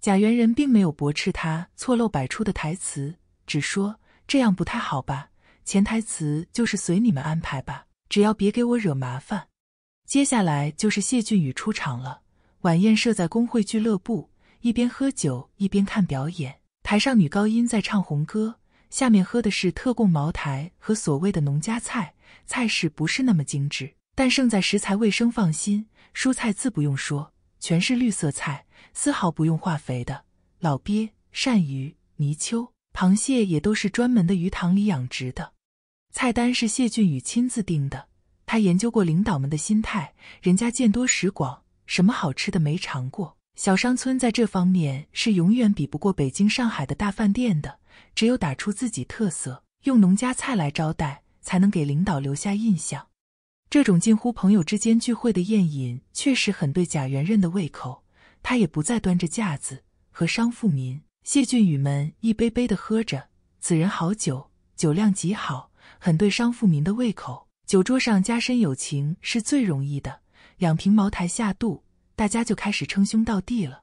贾元人并没有驳斥他错漏百出的台词，只说：“这样不太好吧？”潜台词就是随你们安排吧，只要别给我惹麻烦。接下来就是谢俊宇出场了。晚宴设在工会俱乐部，一边喝酒一边看表演。台上女高音在唱红歌，下面喝的是特供茅台和所谓的农家菜。菜式不是那么精致，但胜在食材卫生放心。蔬菜自不用说，全是绿色菜，丝毫不用化肥的。老鳖、鳝鱼、泥鳅、螃蟹也都是专门的鱼塘里养殖的。菜单是谢俊宇亲自定的，他研究过领导们的心态，人家见多识广。什么好吃的没尝过？小商村在这方面是永远比不过北京、上海的大饭店的。只有打出自己特色，用农家菜来招待，才能给领导留下印象。这种近乎朋友之间聚会的宴饮，确实很对贾元任的胃口。他也不再端着架子，和商富民、谢俊宇们一杯杯的喝着。此人好酒，酒量极好，很对商富民的胃口。酒桌上加深友情是最容易的。两瓶茅台下肚，大家就开始称兄道弟了。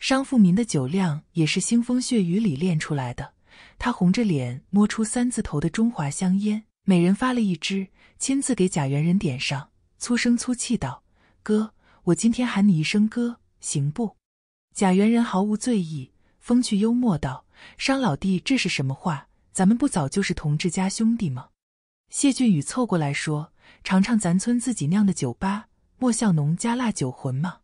商富民的酒量也是腥风血雨里练出来的，他红着脸摸出三字头的中华香烟，每人发了一支，亲自给贾元人点上，粗声粗气道：“哥，我今天喊你一声哥，行不？”贾元人毫无醉意，风趣幽默道：“商老弟，这是什么话？咱们不早就是同志加兄弟吗？”谢俊宇凑过来说：“尝尝咱村自己酿的酒吧。”莫笑农家腊酒浑吗？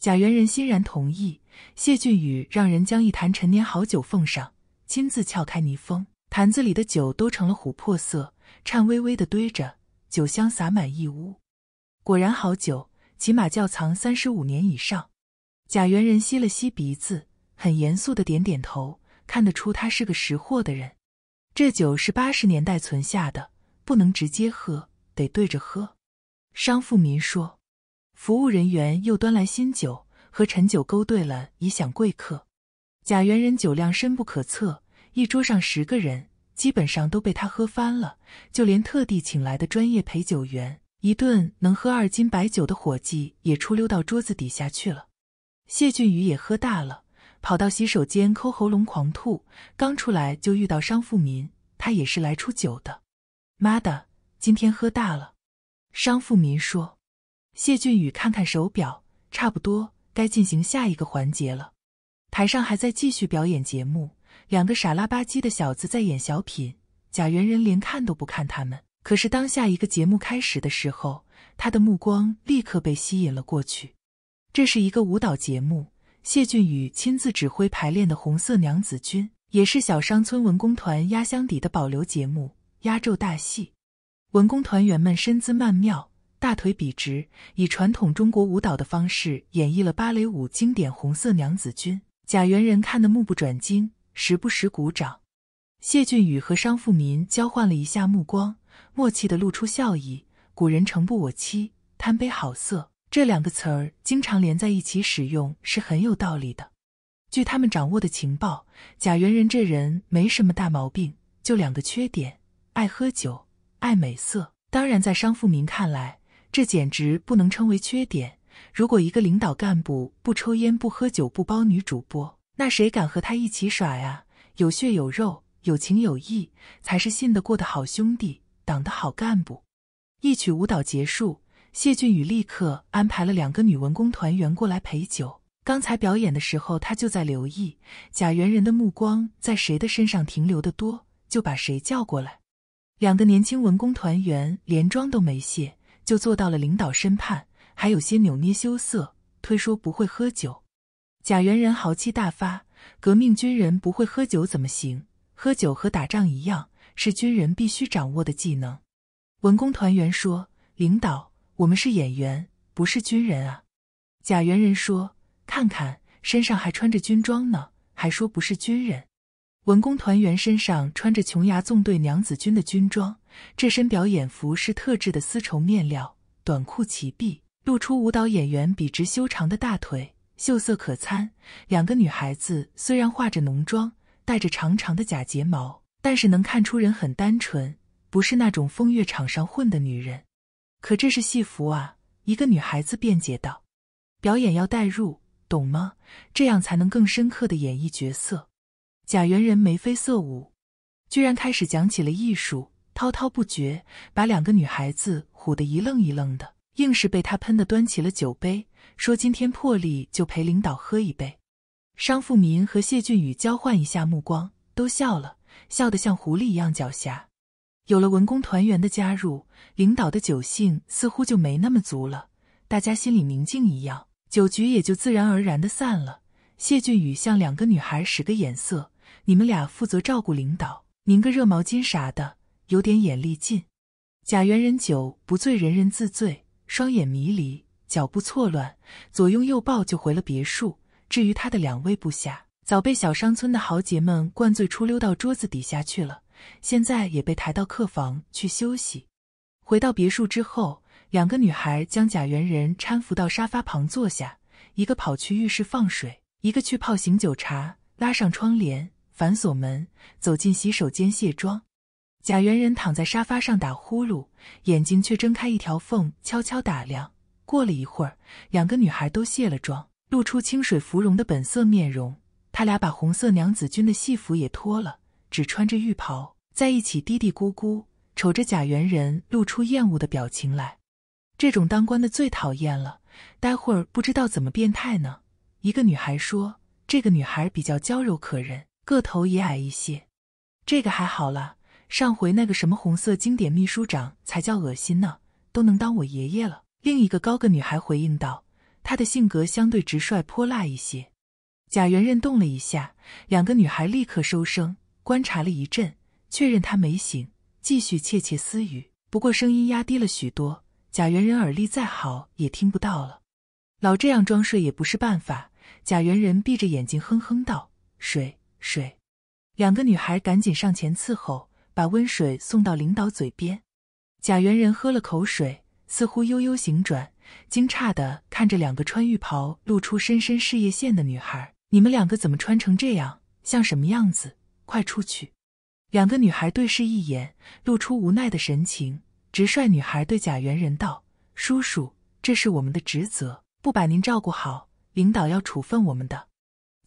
贾元人欣然同意。谢俊宇让人将一坛陈年好酒奉上，亲自撬开泥封。坛子里的酒都成了琥珀色，颤巍巍地堆着，酒香洒满一屋。果然好酒，起码窖藏三十五年以上。贾元人吸了吸鼻子，很严肃地点点头，看得出他是个识货的人。这酒是八十年代存下的，不能直接喝，得兑着喝。商富民说。服务人员又端来新酒，和陈酒勾兑了以享贵客。贾元人酒量深不可测，一桌上十个人基本上都被他喝翻了，就连特地请来的专业陪酒员，一顿能喝二斤白酒的伙计也出溜到桌子底下去了。谢俊宇也喝大了，跑到洗手间抠喉咙狂吐，刚出来就遇到商富民，他也是来出酒的。妈的，今天喝大了！商富民说。谢俊宇看看手表，差不多该进行下一个环节了。台上还在继续表演节目，两个傻拉吧唧的小子在演小品。贾元仁连看都不看他们。可是当下一个节目开始的时候，他的目光立刻被吸引了过去。这是一个舞蹈节目，谢俊宇亲自指挥排练的《红色娘子军》，也是小山村文工团压箱底的保留节目，压轴大戏。文工团员们身姿曼妙。大腿笔直，以传统中国舞蹈的方式演绎了芭蕾舞经典《红色娘子军》。贾元人看得目不转睛，时不时鼓掌。谢俊宇和商富民交换了一下目光，默契地露出笑意。古人诚不我欺，贪杯好色这两个词儿经常连在一起使用，是很有道理的。据他们掌握的情报，贾元人这人没什么大毛病，就两个缺点：爱喝酒，爱美色。当然，在商富民看来，这简直不能称为缺点。如果一个领导干部不抽烟、不喝酒、不包女主播，那谁敢和他一起耍呀？有血有肉、有情有义，才是信得过的好兄弟、党的好干部。一曲舞蹈结束，谢俊宇立刻安排了两个女文工团员过来陪酒。刚才表演的时候，他就在留意假元人的目光在谁的身上停留的多，就把谁叫过来。两个年轻文工团员连妆都没卸。就坐到了领导身畔，还有些扭捏羞涩，推说不会喝酒。贾元人豪气大发：“革命军人不会喝酒怎么行？喝酒和打仗一样，是军人必须掌握的技能。”文工团员说：“领导，我们是演员，不是军人啊。”贾元人说：“看看，身上还穿着军装呢，还说不是军人。”文工团员身上穿着琼崖纵队娘子军的军装，这身表演服是特制的丝绸面料，短裤齐臂，露出舞蹈演员笔直修长的大腿，秀色可餐。两个女孩子虽然化着浓妆，戴着长长的假睫毛，但是能看出人很单纯，不是那种风月场上混的女人。可这是戏服啊！一个女孩子辩解道：“表演要带入，懂吗？这样才能更深刻的演绎角色。”贾元人眉飞色舞，居然开始讲起了艺术，滔滔不绝，把两个女孩子唬得一愣一愣的，硬是被他喷得端起了酒杯，说今天破例就陪领导喝一杯。商富民和谢俊宇交换一下目光，都笑了笑得像狐狸一样狡黠。有了文工团员的加入，领导的酒兴似乎就没那么足了，大家心里宁静一样，酒局也就自然而然的散了。谢俊宇向两个女孩使个眼色。你们俩负责照顾领导，拧个热毛巾啥的，有点眼力劲。贾元人酒不醉人人自醉，双眼迷离，脚步错乱，左拥右抱就回了别墅。至于他的两位部下，早被小山村的豪杰们灌醉，出溜到桌子底下去了，现在也被抬到客房去休息。回到别墅之后，两个女孩将贾元人搀扶到沙发旁坐下，一个跑去浴室放水，一个去泡醒酒茶，拉上窗帘。反锁门，走进洗手间卸妆。假元人躺在沙发上打呼噜，眼睛却睁开一条缝，悄悄打量。过了一会儿，两个女孩都卸了妆，露出清水芙蓉的本色面容。他俩把红色娘子军的戏服也脱了，只穿着浴袍，在一起嘀嘀咕咕，瞅着假元人露出厌恶的表情来。这种当官的最讨厌了。待会儿不知道怎么变态呢。一个女孩说：“这个女孩比较娇柔可人。”个头也矮一些，这个还好了。上回那个什么红色经典秘书长才叫恶心呢，都能当我爷爷了。另一个高个女孩回应道：“她的性格相对直率泼辣一些。”贾圆任动了一下，两个女孩立刻收声，观察了一阵，确认他没醒，继续窃窃私语，不过声音压低了许多。贾圆人耳力再好也听不到了。老这样装睡也不是办法。贾圆仁闭着眼睛哼哼道：“水，水，两个女孩赶紧上前伺候，把温水送到领导嘴边。贾元人喝了口水，似乎悠悠醒转，惊诧的看着两个穿浴袍、露出深深事业线的女孩：“你们两个怎么穿成这样？像什么样子？快出去！”两个女孩对视一眼，露出无奈的神情。直率女孩对贾元人道：“叔叔，这是我们的职责，不把您照顾好，领导要处分我们的。”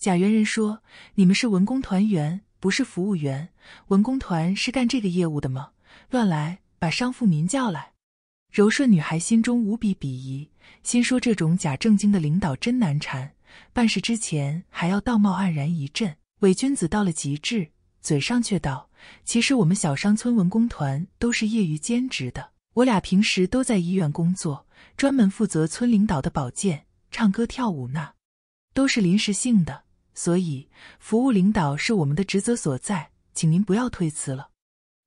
贾元人说：“你们是文工团员，不是服务员。文工团是干这个业务的吗？乱来！把商富民叫来。”柔顺女孩心中无比鄙夷，心说这种假正经的领导真难缠，办事之前还要道貌岸然一阵，伪君子到了极致。嘴上却道：“其实我们小商村文工团都是业余兼职的，我俩平时都在医院工作，专门负责村领导的保健、唱歌跳舞呢，都是临时性的。”所以，服务领导是我们的职责所在，请您不要推辞了。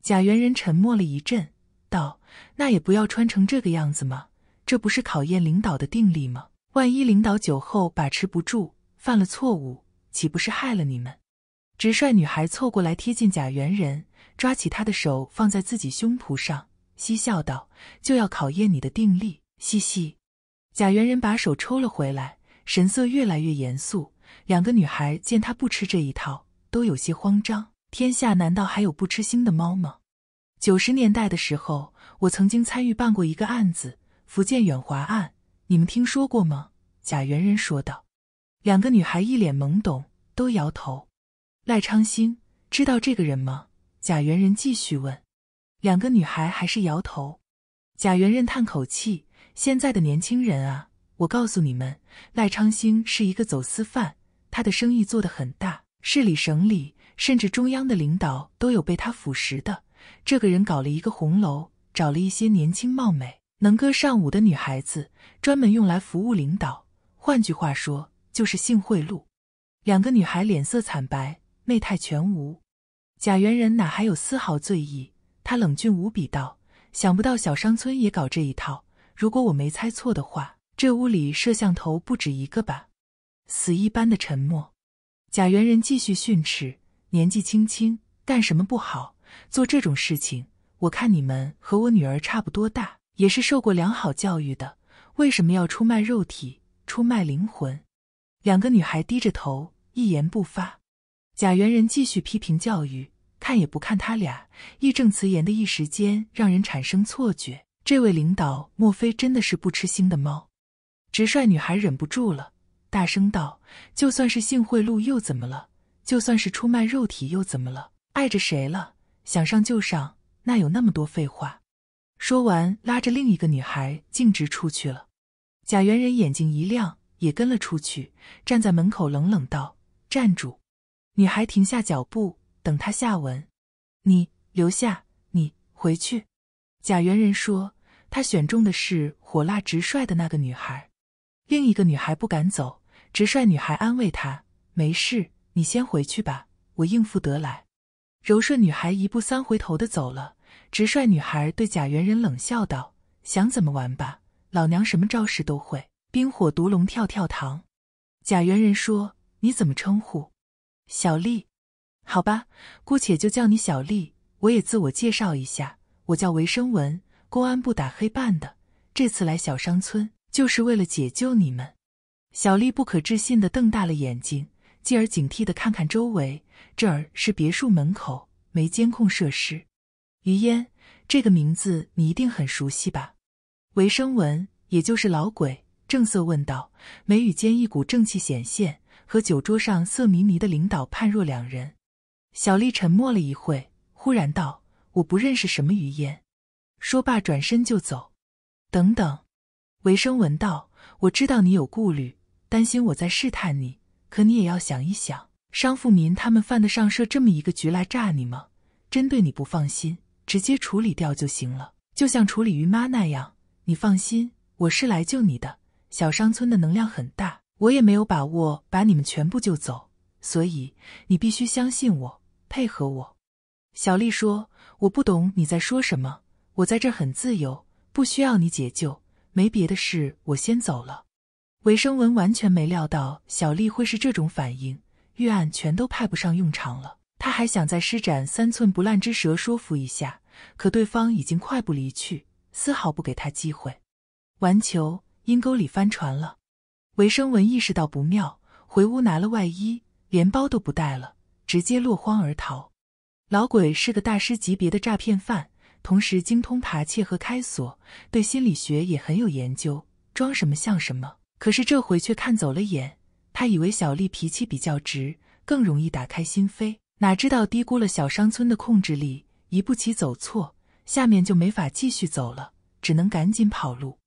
假元人沉默了一阵，道：“那也不要穿成这个样子嘛，这不是考验领导的定力吗？万一领导酒后把持不住，犯了错误，岂不是害了你们？”直率女孩凑过来，贴近假元人，抓起他的手放在自己胸脯上，嬉笑道：“就要考验你的定力，嘻嘻。”假元人把手抽了回来，神色越来越严肃。两个女孩见他不吃这一套，都有些慌张。天下难道还有不吃腥的猫吗？九十年代的时候，我曾经参与办过一个案子——福建远华案，你们听说过吗？贾元仁说道。两个女孩一脸懵懂，都摇头。赖昌星知道这个人吗？贾元仁继续问。两个女孩还是摇头。贾元仁叹口气：“现在的年轻人啊，我告诉你们，赖昌星是一个走私犯。”他的生意做得很大，市里、省里，甚至中央的领导都有被他腐蚀的。这个人搞了一个红楼，找了一些年轻貌美、能歌善舞的女孩子，专门用来服务领导。换句话说，就是性贿赂。两个女孩脸色惨白，媚态全无。贾元人哪还有丝毫醉意？他冷峻无比道：“想不到小山村也搞这一套。如果我没猜错的话，这屋里摄像头不止一个吧？”死一般的沉默。贾元人继续训斥：“年纪轻轻干什么不好，做这种事情？我看你们和我女儿差不多大，也是受过良好教育的，为什么要出卖肉体，出卖灵魂？”两个女孩低着头，一言不发。贾元人继续批评教育，看也不看他俩，义正辞严的一时间让人产生错觉：这位领导莫非真的是不吃腥的猫？直率女孩忍不住了。大声道：“就算是性贿赂又怎么了？就算是出卖肉体又怎么了？碍着谁了？想上就上，那有那么多废话。”说完，拉着另一个女孩径直出去了。贾元人眼睛一亮，也跟了出去，站在门口冷冷道：“站住！”女孩停下脚步，等他下文。你留下，你回去。贾元人说：“他选中的是火辣直率的那个女孩。”另一个女孩不敢走。直率女孩安慰他：“没事，你先回去吧，我应付得来。”柔顺女孩一步三回头的走了。直率女孩对贾元人冷笑道：“想怎么玩吧，老娘什么招式都会。”冰火毒龙跳跳糖。贾元人说：“你怎么称呼？”“小丽。”“好吧，姑且就叫你小丽。”“我也自我介绍一下，我叫韦生文，公安部打黑办的。这次来小商村，就是为了解救你们。”小丽不可置信的瞪大了眼睛，继而警惕的看看周围。这儿是别墅门口，没监控设施。于烟这个名字，你一定很熟悉吧？韦声文，也就是老鬼，正色问道，眉宇间一股正气显现，和酒桌上色迷迷的领导判若两人。小丽沉默了一会，忽然道：“我不认识什么于烟。”说罢转身就走。等等，韦声文道：“我知道你有顾虑。”担心我在试探你，可你也要想一想，商富民他们犯得上设这么一个局来诈你吗？针对你不放心，直接处理掉就行了，就像处理于妈那样。你放心，我是来救你的。小商村的能量很大，我也没有把握把你们全部救走，所以你必须相信我，配合我。小丽说：“我不懂你在说什么，我在这很自由，不需要你解救。没别的事，我先走了。”韦生文完全没料到小丽会是这种反应，预案全都派不上用场了。他还想再施展三寸不烂之舌说服一下，可对方已经快步离去，丝毫不给他机会。完球阴沟里翻船了，韦生文意识到不妙，回屋拿了外衣，连包都不带了，直接落荒而逃。老鬼是个大师级别的诈骗犯，同时精通扒窃和开锁，对心理学也很有研究，装什么像什么。可是这回却看走了眼，他以为小丽脾气比较直，更容易打开心扉，哪知道低估了小山村的控制力，一步棋走错，下面就没法继续走了，只能赶紧跑路。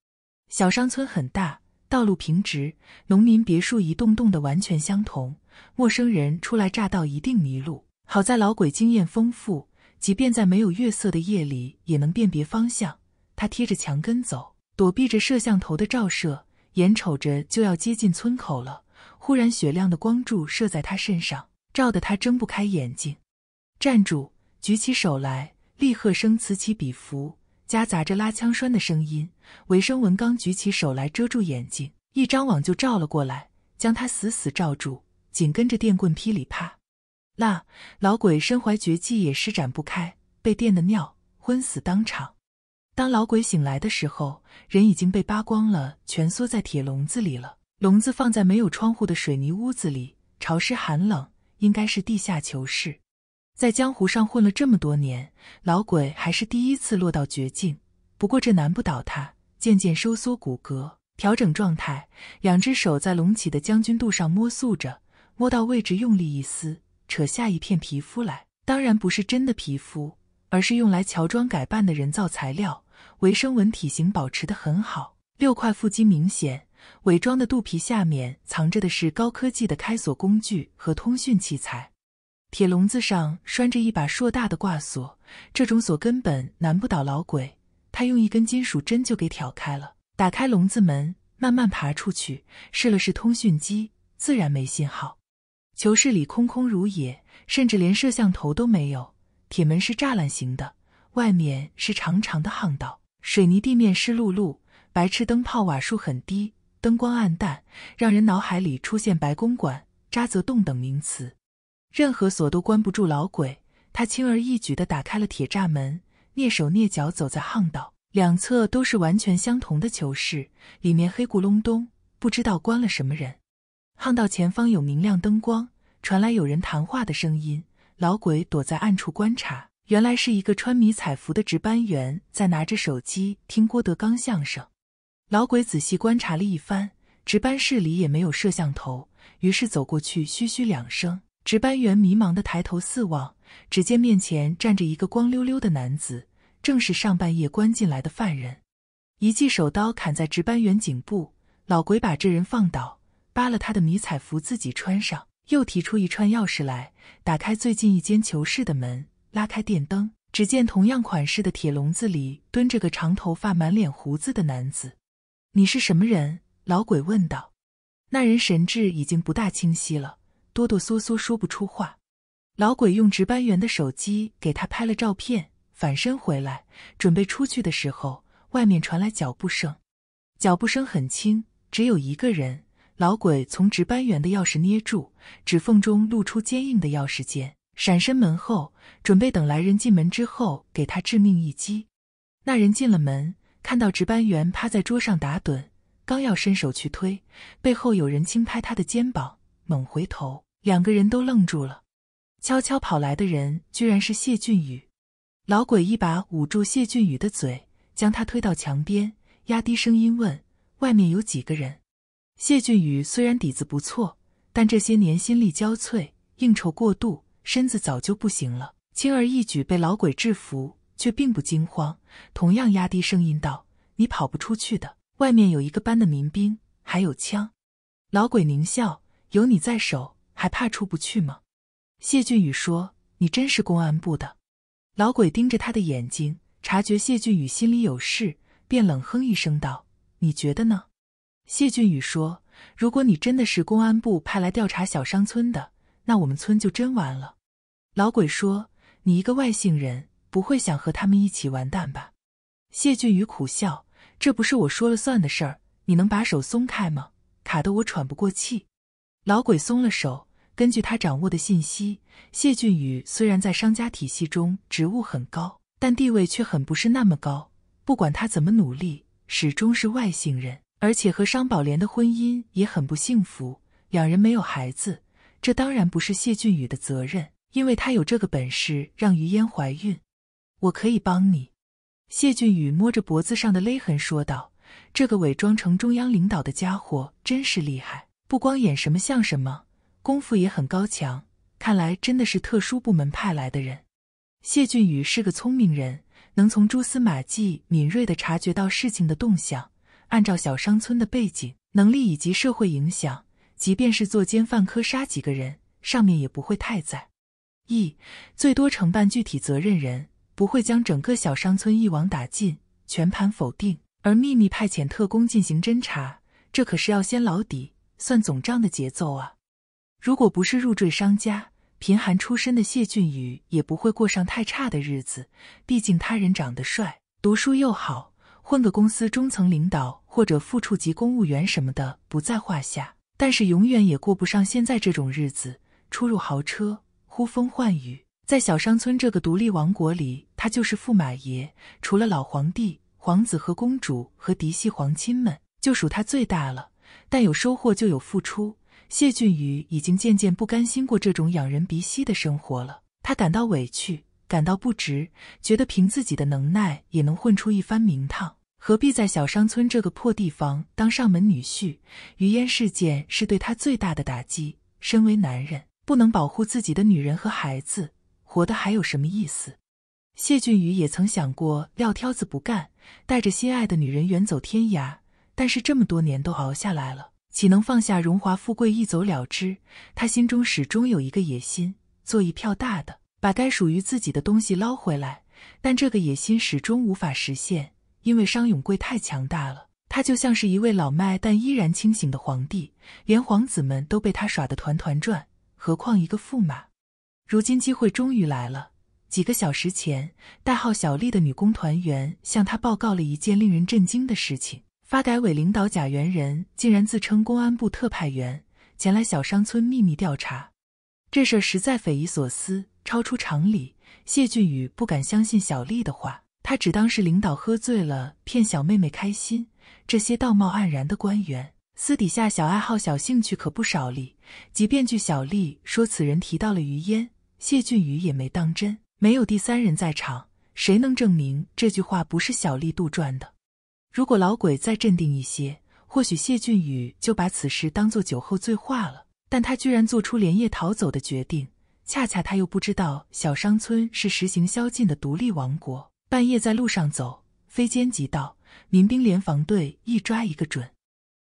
小山村很大，道路平直，农民别墅一栋栋的完全相同，陌生人初来乍到一定迷路。好在老鬼经验丰富，即便在没有月色的夜里也能辨别方向。他贴着墙根走，躲避着摄像头的照射。眼瞅着就要接近村口了，忽然雪亮的光柱射在他身上，照得他睁不开眼睛。站住！举起手来！厉喝声此起彼伏，夹杂着拉枪栓的声音。韦生文刚举起手来遮住眼睛，一张网就罩了过来，将他死死罩住。紧跟着电棍噼里啪啦，老鬼身怀绝技也施展不开，被电的尿，昏死当场。当老鬼醒来的时候，人已经被扒光了，蜷缩在铁笼子里了。笼子放在没有窗户的水泥屋子里，潮湿寒冷，应该是地下囚室。在江湖上混了这么多年，老鬼还是第一次落到绝境。不过这难不倒他，渐渐收缩骨骼，调整状态，两只手在隆起的将军肚上摸索着，摸到位置，用力一撕，扯下一片皮肤来。当然不是真的皮肤，而是用来乔装改扮的人造材料。维生纹体型保持得很好，六块腹肌明显。伪装的肚皮下面藏着的是高科技的开锁工具和通讯器材。铁笼子上拴着一把硕大的挂锁，这种锁根本难不倒老鬼，他用一根金属针就给挑开了。打开笼子门，慢慢爬出去，试了试通讯机，自然没信号。囚室里空空如也，甚至连摄像头都没有。铁门是栅栏型的。外面是长长的巷道，水泥地面湿漉漉，白炽灯泡瓦数很低，灯光暗淡，让人脑海里出现白公馆、渣滓洞等名词。任何锁都关不住老鬼，他轻而易举地打开了铁栅门，蹑手蹑脚走在巷道，两侧都是完全相同的囚室，里面黑咕隆咚，不知道关了什么人。巷道前方有明亮灯光，传来有人谈话的声音，老鬼躲在暗处观察。原来是一个穿迷彩服的值班员在拿着手机听郭德纲相声。老鬼仔细观察了一番，值班室里也没有摄像头，于是走过去嘘嘘两声。值班员迷茫的抬头四望，只见面前站着一个光溜溜的男子，正是上半夜关进来的犯人。一记手刀砍在值班员颈部，老鬼把这人放倒，扒了他的迷彩服自己穿上，又提出一串钥匙来，打开最近一间囚室的门。拉开电灯，只见同样款式的铁笼子里蹲着个长头发、满脸胡子的男子。“你是什么人？”老鬼问道。那人神志已经不大清晰了，哆哆嗦嗦说不出话。老鬼用值班员的手机给他拍了照片，反身回来准备出去的时候，外面传来脚步声。脚步声很轻，只有一个人。老鬼从值班员的钥匙捏住，指缝中露出坚硬的钥匙尖。闪身门后，准备等来人进门之后给他致命一击。那人进了门，看到值班员趴在桌上打盹，刚要伸手去推，背后有人轻拍他的肩膀，猛回头，两个人都愣住了。悄悄跑来的人居然是谢俊宇。老鬼一把捂住谢俊宇的嘴，将他推到墙边，压低声音问：“外面有几个人？”谢俊宇虽然底子不错，但这些年心力交瘁，应酬过度。身子早就不行了，轻而易举被老鬼制服，却并不惊慌，同样压低声音道：“你跑不出去的，外面有一个班的民兵，还有枪。”老鬼狞笑：“有你在手，还怕出不去吗？”谢俊宇说：“你真是公安部的。”老鬼盯着他的眼睛，察觉谢俊宇心里有事，便冷哼一声道：“你觉得呢？”谢俊宇说：“如果你真的是公安部派来调查小商村的，那我们村就真完了。”老鬼说：“你一个外姓人，不会想和他们一起完蛋吧？”谢俊宇苦笑：“这不是我说了算的事儿，你能把手松开吗？卡得我喘不过气。”老鬼松了手。根据他掌握的信息，谢俊宇虽然在商家体系中职务很高，但地位却很不是那么高。不管他怎么努力，始终是外姓人，而且和商宝莲的婚姻也很不幸福，两人没有孩子。这当然不是谢俊宇的责任。因为他有这个本事让于嫣怀孕，我可以帮你。”谢俊宇摸着脖子上的勒痕说道：“这个伪装成中央领导的家伙真是厉害，不光演什么像什么，功夫也很高强。看来真的是特殊部门派来的人。”谢俊宇是个聪明人，能从蛛丝马迹敏锐的察觉到事情的动向。按照小商村的背景、能力以及社会影响，即便是作奸犯科杀几个人，上面也不会太在。一最多承办具体责任人，不会将整个小商村一网打尽，全盘否定，而秘密派遣特工进行侦查，这可是要先老底、算总账的节奏啊！如果不是入赘商家，贫寒出身的谢俊宇也不会过上太差的日子。毕竟他人长得帅，读书又好，混个公司中层领导或者副处级公务员什么的不在话下，但是永远也过不上现在这种日子，出入豪车。呼风唤雨，在小商村这个独立王国里，他就是驸马爷。除了老皇帝、皇子和公主和嫡系皇亲们，就属他最大了。但有收获就有付出，谢俊宇已经渐渐不甘心过这种仰人鼻息的生活了。他感到委屈，感到不值，觉得凭自己的能耐也能混出一番名堂，何必在小商村这个破地方当上门女婿？余烟事件是对他最大的打击。身为男人。不能保护自己的女人和孩子，活的还有什么意思？谢俊宇也曾想过撂挑子不干，带着心爱的女人远走天涯，但是这么多年都熬下来了，岂能放下荣华富贵一走了之？他心中始终有一个野心，做一票大的，把该属于自己的东西捞回来。但这个野心始终无法实现，因为商永贵太强大了，他就像是一位老迈但依然清醒的皇帝，连皇子们都被他耍得团团转。何况一个驸马，如今机会终于来了。几个小时前，代号小丽的女工团员向他报告了一件令人震惊的事情：发改委领导贾元仁竟然自称公安部特派员，前来小商村秘密调查。这事儿实在匪夷所思，超出常理。谢俊宇不敢相信小丽的话，他只当是领导喝醉了，骗小妹妹开心。这些道貌岸然的官员，私底下小爱好、小兴趣可不少哩。即便据小丽说，此人提到了于烟，谢俊宇也没当真。没有第三人在场，谁能证明这句话不是小丽杜撰的？如果老鬼再镇定一些，或许谢俊宇就把此事当作酒后醉话了。但他居然做出连夜逃走的决定，恰恰他又不知道小商村是实行宵禁的独立王国，半夜在路上走，非奸即盗，民兵联防队一抓一个准。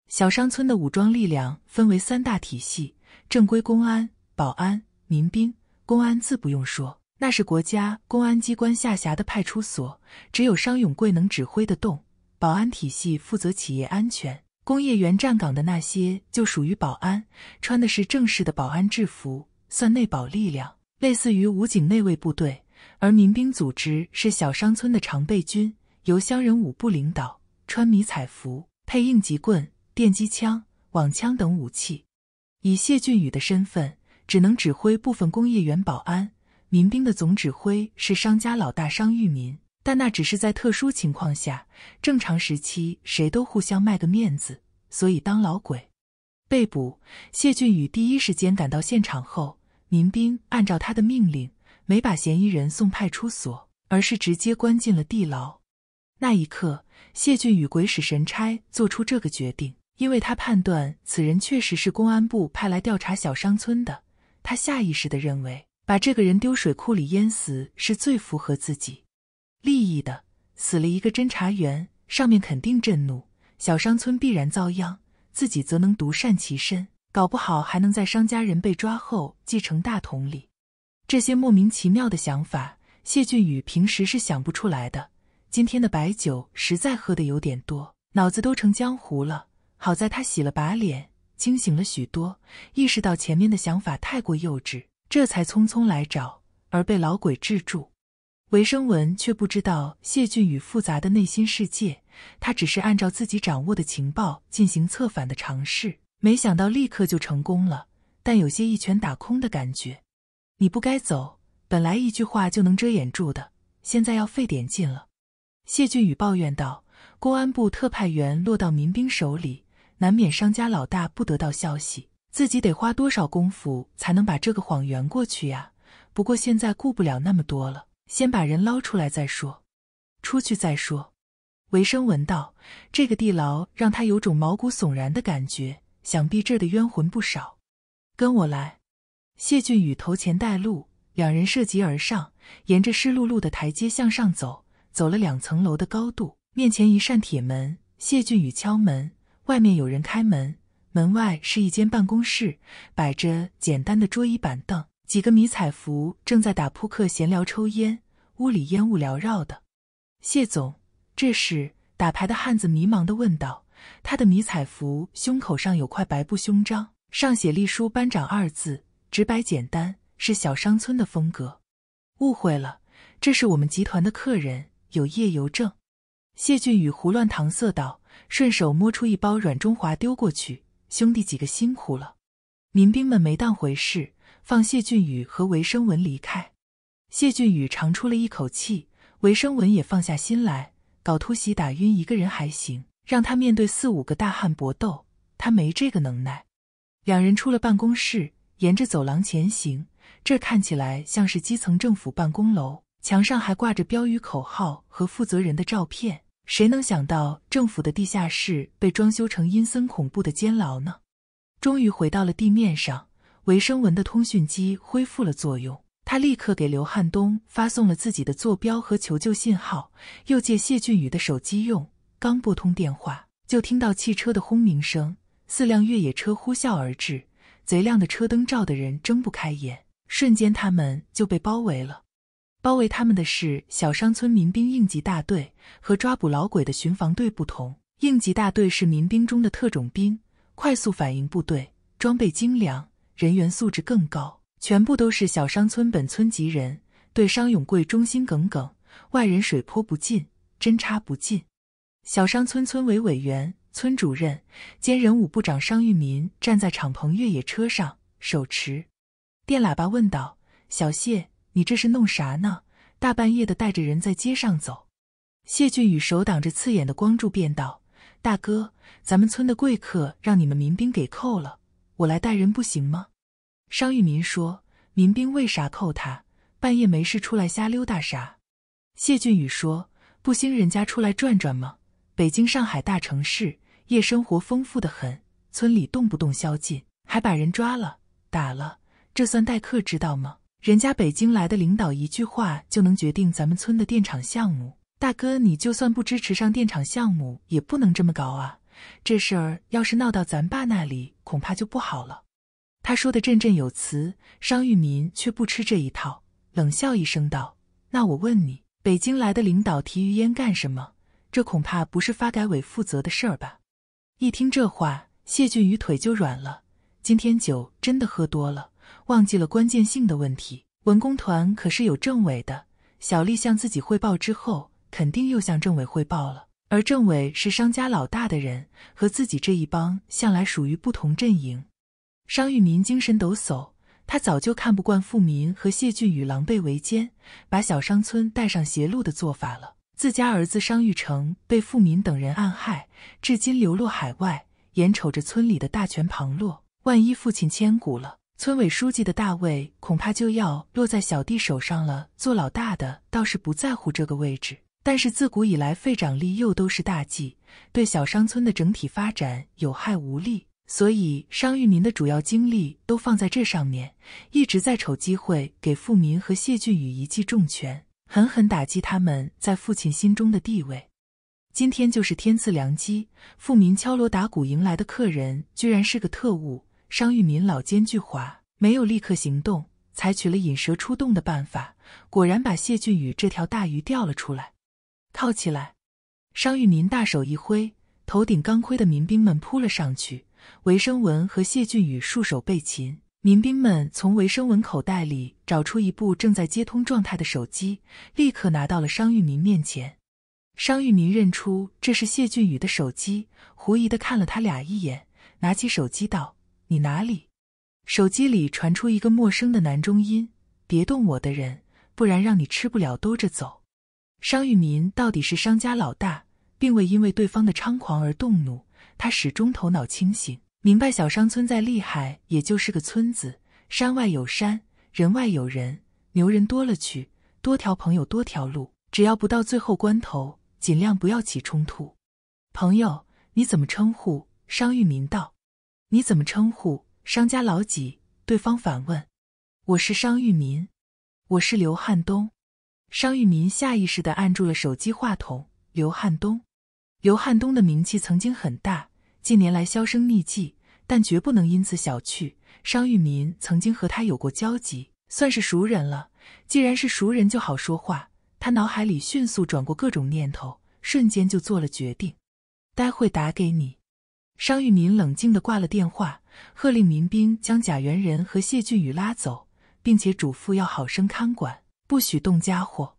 小商村的武装力量分为三大体系。正规公安、保安、民兵、公安自不用说，那是国家公安机关下辖的派出所，只有商永贵能指挥得动。保安体系负责企业安全，工业园站岗的那些就属于保安，穿的是正式的保安制服，算内保力量，类似于武警内卫部队。而民兵组织是小商村的常备军，由乡人武部领导，穿迷彩服，配应急棍、电击枪、网枪等武器。以谢俊宇的身份，只能指挥部分工业园保安、民兵的总指挥是商家老大商玉民，但那只是在特殊情况下，正常时期谁都互相卖个面子，所以当老鬼被捕，谢俊宇第一时间赶到现场后，民兵按照他的命令，没把嫌疑人送派出所，而是直接关进了地牢。那一刻，谢俊宇鬼使神差做出这个决定。因为他判断此人确实是公安部派来调查小商村的，他下意识的认为，把这个人丢水库里淹死是最符合自己利益的。死了一个侦查员，上面肯定震怒，小商村必然遭殃，自己则能独善其身，搞不好还能在商家人被抓后继承大统哩。这些莫名其妙的想法，谢俊宇平时是想不出来的。今天的白酒实在喝的有点多，脑子都成浆糊了。好在他洗了把脸，清醒了许多，意识到前面的想法太过幼稚，这才匆匆来找，而被老鬼制住。韦生文却不知道谢俊宇复杂的内心世界，他只是按照自己掌握的情报进行策反的尝试，没想到立刻就成功了，但有些一拳打空的感觉。你不该走，本来一句话就能遮掩住的，现在要费点劲了。谢俊宇抱怨道：“公安部特派员落到民兵手里。”难免商家老大不得到消息，自己得花多少功夫才能把这个谎圆过去呀？不过现在顾不了那么多了，先把人捞出来再说，出去再说。韦生闻道这个地牢让他有种毛骨悚然的感觉，想必这儿的冤魂不少。跟我来。谢俊宇头前带路，两人涉级而上，沿着湿漉漉的台阶向上走，走了两层楼的高度，面前一扇铁门。谢俊宇敲门。外面有人开门，门外是一间办公室，摆着简单的桌椅板凳，几个迷彩服正在打扑克、闲聊、抽烟，屋里烟雾缭绕的。谢总，这时打牌的汉子迷茫地问道：“他的迷彩服胸口上有块白布胸章，上写隶书‘班长’二字，直白简单，是小商村的风格。”误会了，这是我们集团的客人，有夜游证。谢俊宇胡乱搪塞道。顺手摸出一包软中华，丢过去。兄弟几个辛苦了。民兵们没当回事，放谢俊宇和韦生文离开。谢俊宇长出了一口气，韦生文也放下心来。搞突袭打晕一个人还行，让他面对四五个大汉搏斗，他没这个能耐。两人出了办公室，沿着走廊前行。这看起来像是基层政府办公楼，墙上还挂着标语口号和负责人的照片。谁能想到政府的地下室被装修成阴森恐怖的监牢呢？终于回到了地面上，韦生文的通讯机恢复了作用，他立刻给刘汉东发送了自己的坐标和求救信号，又借谢俊宇的手机用。刚拨通电话，就听到汽车的轰鸣声，四辆越野车呼啸而至，贼亮的车灯照的人睁不开眼，瞬间他们就被包围了。包围他们的是小商村民兵应急大队，和抓捕老鬼的巡防队不同，应急大队是民兵中的特种兵，快速反应部队，装备精良，人员素质更高，全部都是小商村本村籍人，对商永贵忠心耿耿，外人水泼不进，针插不进。小商村村委委员、村主任兼人武部长商玉民站在敞篷越野车上，手持电喇叭问道：“小谢。”你这是弄啥呢？大半夜的带着人在街上走。谢俊宇手挡着刺眼的光柱，便道：“大哥，咱们村的贵客让你们民兵给扣了，我来带人不行吗？”商玉民说：“民兵为啥扣他？半夜没事出来瞎溜达啥？”谢俊宇说：“不兴人家出来转转吗？北京、上海大城市夜生活丰富的很，村里动不动宵禁，还把人抓了打了，这算待客，知道吗？”人家北京来的领导一句话就能决定咱们村的电厂项目，大哥，你就算不支持上电厂项目，也不能这么搞啊！这事儿要是闹到咱爸那里，恐怕就不好了。他说的振振有词，商玉民却不吃这一套，冷笑一声道：“那我问你，北京来的领导提余烟干什么？这恐怕不是发改委负责的事儿吧？”一听这话，谢俊宇腿就软了，今天酒真的喝多了。忘记了关键性的问题。文工团可是有政委的。小丽向自己汇报之后，肯定又向政委汇报了。而政委是商家老大的人，和自己这一帮向来属于不同阵营。商玉民精神抖擞，他早就看不惯富民和谢俊宇狼狈为奸，把小商村带上邪路的做法了。自家儿子商玉成被富民等人暗害，至今流落海外。眼瞅着村里的大权旁落，万一父亲千古了。村委书记的大位恐怕就要落在小弟手上了。做老大的倒是不在乎这个位置，但是自古以来废长立幼都是大忌，对小商村的整体发展有害无利。所以商玉民的主要精力都放在这上面，一直在瞅机会给富民和谢俊宇一记重拳，狠狠打击他们在父亲心中的地位。今天就是天赐良机，富民敲锣打鼓迎来的客人居然是个特务。商玉民老奸巨猾，没有立刻行动，采取了引蛇出洞的办法，果然把谢俊宇这条大鱼钓了出来，铐起来。商玉民大手一挥，头顶钢盔的民兵们扑了上去，韦生文和谢俊宇束手被擒。民兵们从韦生文口袋里找出一部正在接通状态的手机，立刻拿到了商玉民面前。商玉民认出这是谢俊宇的手机，狐疑的看了他俩一眼，拿起手机道。你哪里？手机里传出一个陌生的男中音：“别动我的人，不然让你吃不了兜着走。”商玉民到底是商家老大，并未因为对方的猖狂而动怒，他始终头脑清醒，明白小商村再厉害，也就是个村子。山外有山，人外有人，牛人多了去，多条朋友多条路，只要不到最后关头，尽量不要起冲突。朋友，你怎么称呼？商玉民道。你怎么称呼？商家老几？对方反问。我是商玉民，我是刘汉东。商玉民下意识的按住了手机话筒。刘汉东，刘汉东的名气曾经很大，近年来销声匿迹，但绝不能因此小觑。商玉民曾经和他有过交集，算是熟人了。既然是熟人，就好说话。他脑海里迅速转过各种念头，瞬间就做了决定。待会打给你。商玉民冷静地挂了电话，喝令民兵将贾元仁和谢俊宇拉走，并且嘱咐要好生看管，不许动家伙。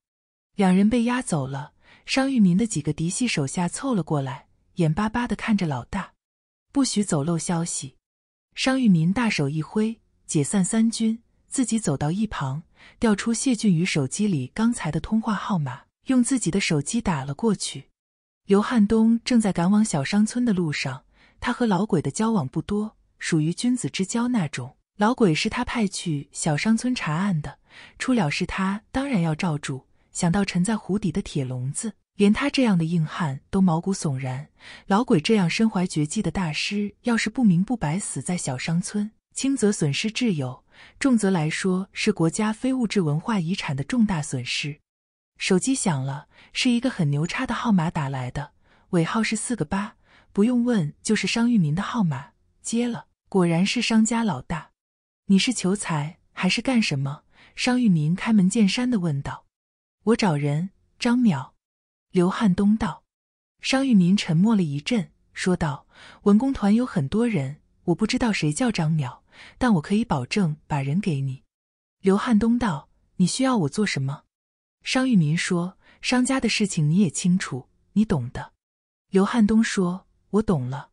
两人被押走了。商玉民的几个嫡系手下凑了过来，眼巴巴地看着老大，不许走漏消息。商玉民大手一挥，解散三军，自己走到一旁，调出谢俊宇手机里刚才的通话号码，用自己的手机打了过去。刘汉东正在赶往小商村的路上。他和老鬼的交往不多，属于君子之交那种。老鬼是他派去小商村查案的，出了事他当然要罩住。想到沉在湖底的铁笼子，连他这样的硬汉都毛骨悚然。老鬼这样身怀绝技的大师，要是不明不白死在小商村，轻则损失挚友，重则来说是国家非物质文化遗产的重大损失。手机响了，是一个很牛叉的号码打来的，尾号是四个八。不用问，就是商玉民的号码接了，果然是商家老大。你是求财还是干什么？商玉民开门见山的问道。我找人，张淼。刘汉东道。商玉民沉默了一阵，说道：“文工团有很多人，我不知道谁叫张淼，但我可以保证把人给你。”刘汉东道：“你需要我做什么？”商玉民说：“商家的事情你也清楚，你懂的。”刘汉东说。我懂了，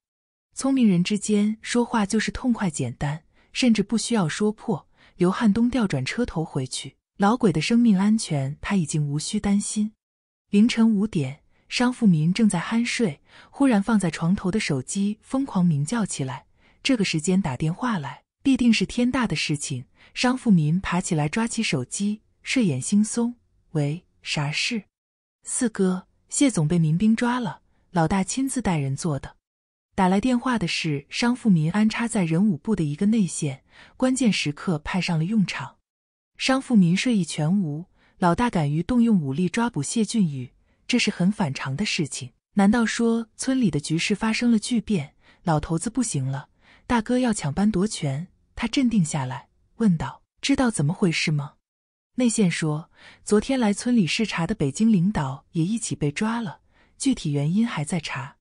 聪明人之间说话就是痛快简单，甚至不需要说破。刘汉东调转车头回去，老鬼的生命安全他已经无需担心。凌晨五点，商富民正在酣睡，忽然放在床头的手机疯狂鸣叫起来。这个时间打电话来，必定是天大的事情。商富民爬起来抓起手机，睡眼惺忪：“喂，啥事？四哥，谢总被民兵抓了。”老大亲自带人做的，打来电话的是商富民安插在人武部的一个内线，关键时刻派上了用场。商富民睡意全无，老大敢于动用武力抓捕谢俊宇，这是很反常的事情。难道说村里的局势发生了巨变？老头子不行了，大哥要抢班夺权？他镇定下来，问道：“知道怎么回事吗？”内线说：“昨天来村里视察的北京领导也一起被抓了。”具体原因还在查，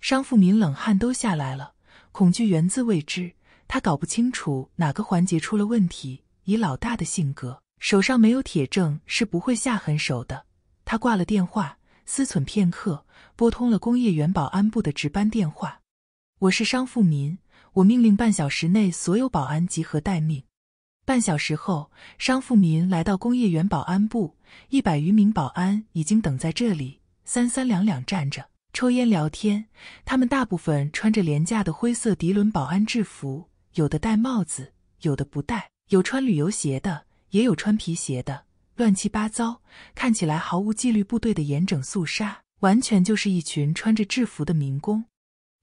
商富民冷汗都下来了，恐惧源自未知，他搞不清楚哪个环节出了问题。以老大的性格，手上没有铁证是不会下狠手的。他挂了电话，思忖片刻，拨通了工业园保安部的值班电话：“我是商富民，我命令半小时内所有保安集合待命。”半小时后，商富民来到工业园保安部，一百余名保安已经等在这里。三三两两站着抽烟聊天，他们大部分穿着廉价的灰色涤纶保安制服，有的戴帽子，有的不戴，有穿旅游鞋的，也有穿皮鞋的，乱七八糟，看起来毫无纪律。部队的严整肃杀，完全就是一群穿着制服的民工。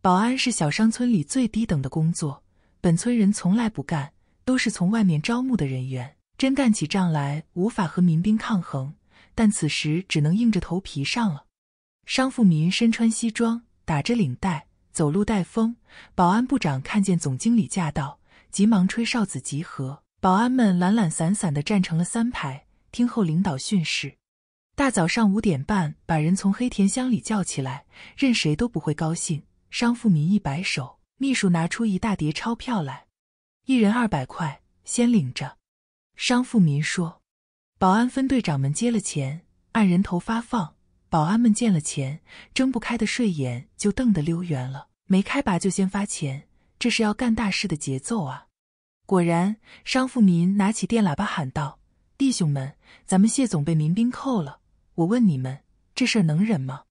保安是小商村里最低等的工作，本村人从来不干，都是从外面招募的人员。真干起仗来，无法和民兵抗衡，但此时只能硬着头皮上了。商富民身穿西装，打着领带，走路带风。保安部长看见总经理驾到，急忙吹哨子集合。保安们懒懒散散地站成了三排，听候领导训示。大早上五点半把人从黑田乡里叫起来，任谁都不会高兴。商富民一摆手，秘书拿出一大叠钞票来，一人二百块，先领着。商富民说：“保安分队长们接了钱，按人头发放。”保安们见了钱，睁不开的睡眼就瞪得溜圆了。没开拔就先发钱，这是要干大事的节奏啊！果然，商富民拿起电喇叭喊道：“弟兄们，咱们谢总被民兵扣了，我问你们，这事儿能忍吗？”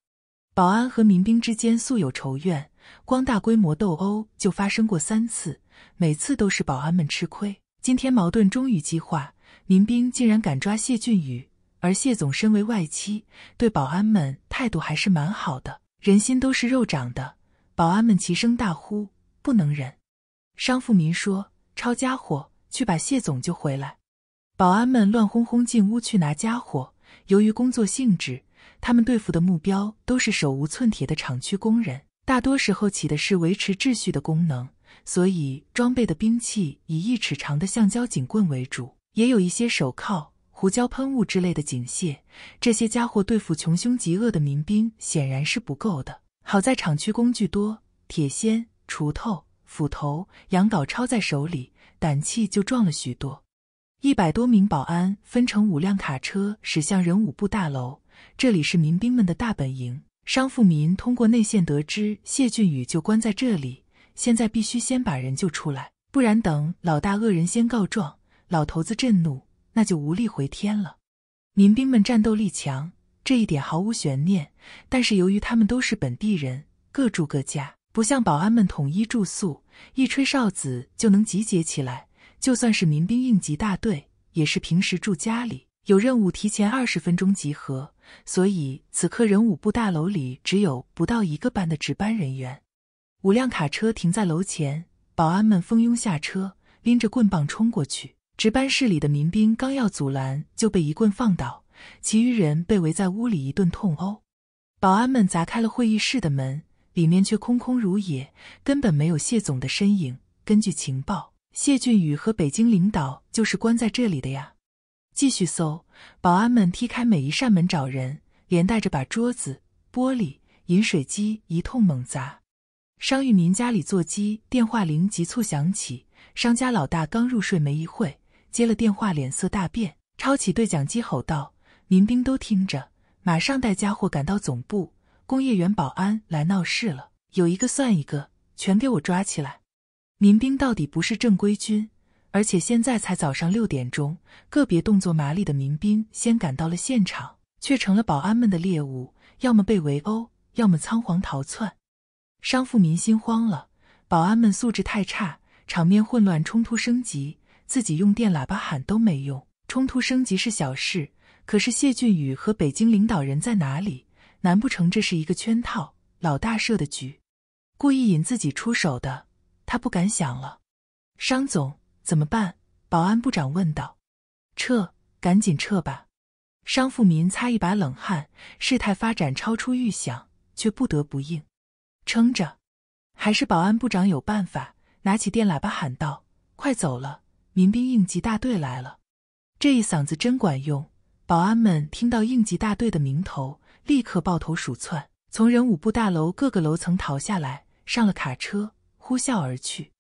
保安和民兵之间素有仇怨，光大规模斗殴就发生过三次，每次都是保安们吃亏。今天矛盾终于激化，民兵竟然敢抓谢俊宇。而谢总身为外戚，对保安们态度还是蛮好的。人心都是肉长的，保安们齐声大呼：“不能忍！”商富民说：“抄家伙，去把谢总救回来！”保安们乱哄哄进屋去拿家伙。由于工作性质，他们对付的目标都是手无寸铁的厂区工人，大多时候起的是维持秩序的功能，所以装备的兵器以一尺长的橡胶警棍为主，也有一些手铐。胡椒喷雾之类的警械，这些家伙对付穷凶极恶的民兵显然是不够的。好在厂区工具多，铁锨、锄头、斧头、羊镐抄在手里，胆气就壮了许多。一百多名保安分成五辆卡车，驶向人武部大楼，这里是民兵们的大本营。商富民通过内线得知，谢俊宇就关在这里，现在必须先把人救出来，不然等老大恶人先告状，老头子震怒。那就无力回天了。民兵们战斗力强，这一点毫无悬念。但是由于他们都是本地人，各住各家，不像保安们统一住宿，一吹哨子就能集结起来。就算是民兵应急大队，也是平时住家里，有任务提前二十分钟集合。所以此刻人武部大楼里只有不到一个班的值班人员。五辆卡车停在楼前，保安们蜂拥下车，拎着棍棒冲过去。值班室里的民兵刚要阻拦，就被一棍放倒，其余人被围在屋里一顿痛殴。保安们砸开了会议室的门，里面却空空如也，根本没有谢总的身影。根据情报，谢俊宇和北京领导就是关在这里的呀！继续搜，保安们踢开每一扇门找人，连带着把桌子、玻璃、饮水机一通猛砸。商玉民家里座机电话铃急促响起，商家老大刚入睡没一会。接了电话，脸色大变，抄起对讲机吼道：“民兵都听着，马上带家伙赶到总部！工业园保安来闹事了，有一个算一个，全给我抓起来！”民兵到底不是正规军，而且现在才早上六点钟，个别动作麻利的民兵先赶到了现场，却成了保安们的猎物，要么被围殴，要么仓皇逃窜。商富民心慌了，保安们素质太差，场面混乱，冲突升级。自己用电喇叭喊都没用，冲突升级是小事，可是谢俊宇和北京领导人在哪里？难不成这是一个圈套，老大设的局，故意引自己出手的？他不敢想了。商总怎么办？保安部长问道。撤，赶紧撤吧。商富民擦一把冷汗，事态发展超出预想，却不得不应。撑着。还是保安部长有办法，拿起电喇叭喊道：“快走了。”民兵应急大队来了，这一嗓子真管用。保安们听到应急大队的名头，立刻抱头鼠窜，从人武部大楼各个楼层逃下来，上了卡车，呼啸而去。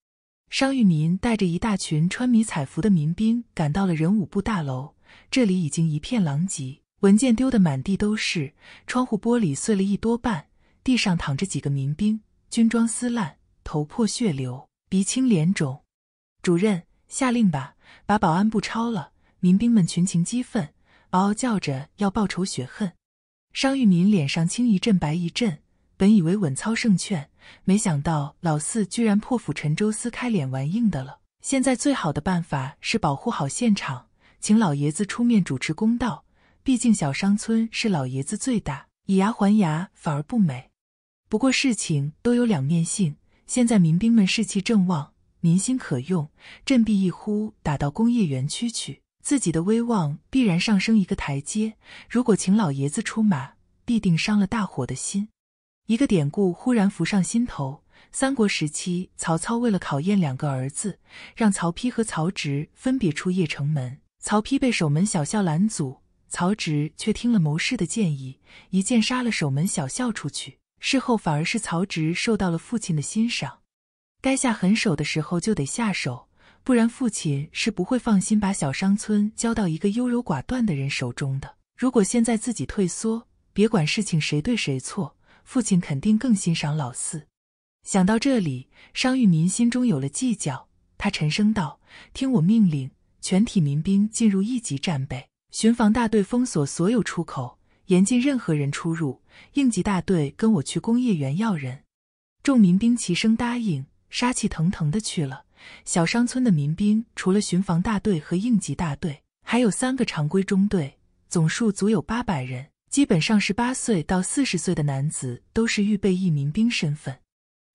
商玉民带着一大群穿迷彩服的民兵赶到了人武部大楼，这里已经一片狼藉，文件丢得满地都是，窗户玻璃碎了一多半，地上躺着几个民兵，军装撕烂，头破血流，鼻青脸肿。主任。下令吧，把保安部抄了！民兵们群情激愤，嗷嗷叫着要报仇雪恨。商玉民脸上青一阵白一阵，本以为稳操胜券，没想到老四居然破釜沉舟，撕开脸玩硬的了。现在最好的办法是保护好现场，请老爷子出面主持公道。毕竟小商村是老爷子最大，以牙还牙反而不美。不过事情都有两面性，现在民兵们士气正旺。民心可用，振臂一呼，打到工业园区去，自己的威望必然上升一个台阶。如果请老爷子出马，必定伤了大伙的心。一个典故忽然浮上心头：三国时期，曹操为了考验两个儿子，让曹丕和曹植分别出邺城门。曹丕被守门小校拦阻，曹植却听了谋士的建议，一箭杀了守门小校出去。事后反而是曹植受到了父亲的欣赏。该下狠手的时候就得下手，不然父亲是不会放心把小商村交到一个优柔寡断的人手中的。如果现在自己退缩，别管事情谁对谁错，父亲肯定更欣赏老四。想到这里，商玉民心中有了计较。他沉声道：“听我命令，全体民兵进入一级战备，巡防大队封锁所有出口，严禁任何人出入。应急大队跟我去工业园要人。”众民兵齐声答应。杀气腾腾的去了。小商村的民兵除了巡防大队和应急大队，还有三个常规中队，总数足有八百人，基本上十八岁到四十岁的男子，都是预备役民兵身份。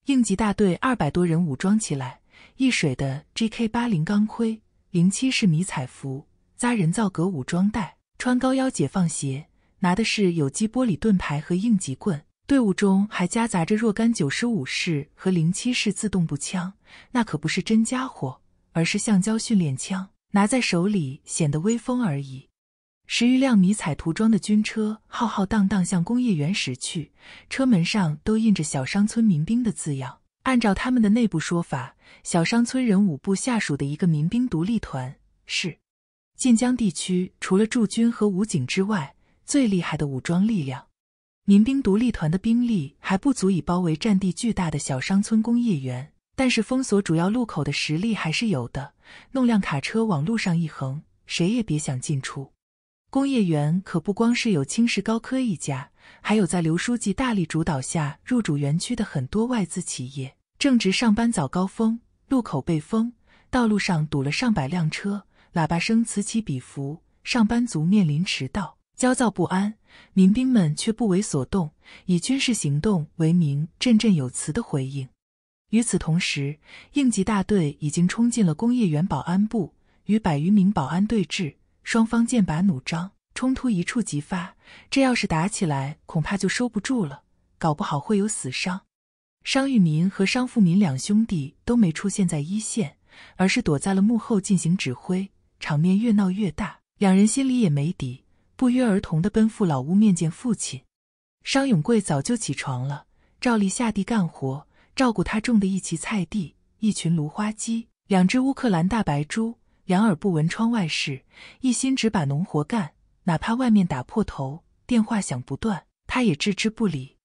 应急大队二百多人武装起来，一水的 GK 八零钢盔、零七式迷彩服，扎人造革武装带，穿高腰解放鞋，拿的是有机玻璃盾牌和应急棍。队伍中还夹杂着若干九十五式和零七式自动步枪，那可不是真家伙，而是橡胶训练枪，拿在手里显得威风而已。十余辆迷彩涂装的军车浩浩荡荡向工业园驶去，车门上都印着“小商村民兵”的字样。按照他们的内部说法，小商村人武部下属的一个民兵独立团是晋江地区除了驻军和武警之外最厉害的武装力量。民兵独立团的兵力还不足以包围占地巨大的小商村工业园，但是封锁主要路口的实力还是有的。弄辆卡车往路上一横，谁也别想进出。工业园可不光是有青石高科一家，还有在刘书记大力主导下入主园区的很多外资企业。正值上班早高峰，路口被封，道路上堵了上百辆车，喇叭声此起彼伏，上班族面临迟到，焦躁不安。民兵们却不为所动，以军事行动为名，振振有词地回应。与此同时，应急大队已经冲进了工业园保安部，与百余名保安对峙，双方剑拔弩张，冲突一触即发。这要是打起来，恐怕就收不住了，搞不好会有死伤。商玉民和商富民两兄弟都没出现在一线，而是躲在了幕后进行指挥。场面越闹越大，两人心里也没底。不约而同地奔赴老屋面见父亲。商永贵早就起床了，照例下地干活，照顾他种的一畦菜地、一群芦花鸡、两只乌克兰大白猪，两耳不闻窗外事，一心只把农活干。哪怕外面打破头，电话响不断，他也置之不理。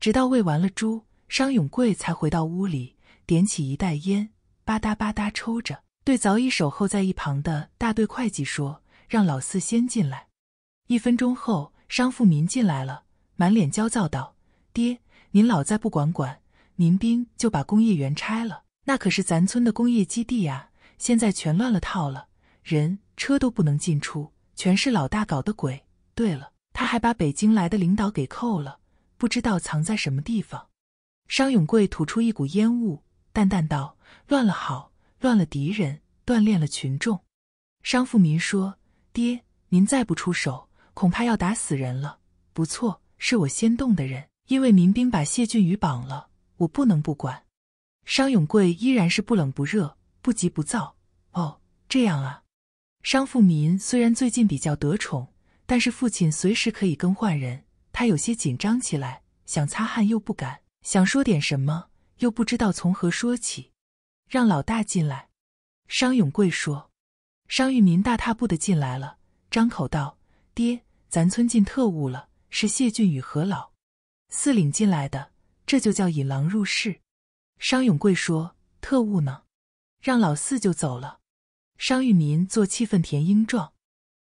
直到喂完了猪，商永贵才回到屋里，点起一袋烟，吧嗒吧嗒抽着，对早已守候在一旁的大队会计说：“让老四先进来。”一分钟后，商富民进来了，满脸焦躁道：“爹，您老再不管管，民兵就把工业园拆了。那可是咱村的工业基地啊！现在全乱了套了，人车都不能进出，全是老大搞的鬼。对了，他还把北京来的领导给扣了，不知道藏在什么地方。”商永贵吐出一股烟雾，淡淡道：“乱了好，乱了敌人，锻炼了群众。”商富民说：“爹，您再不出手。”恐怕要打死人了。不错，是我先动的人，因为民兵把谢俊宇绑了，我不能不管。商永贵依然是不冷不热，不急不躁。哦，这样啊。商富民虽然最近比较得宠，但是父亲随时可以更换人。他有些紧张起来，想擦汗又不敢，想说点什么又不知道从何说起。让老大进来。商永贵说。商裕民大踏步的进来了，张口道。爹，咱村进特务了，是谢俊与何老四领进来的，这就叫引狼入室。商永贵说：“特务呢？让老四就走了。”商玉民做气愤填膺状，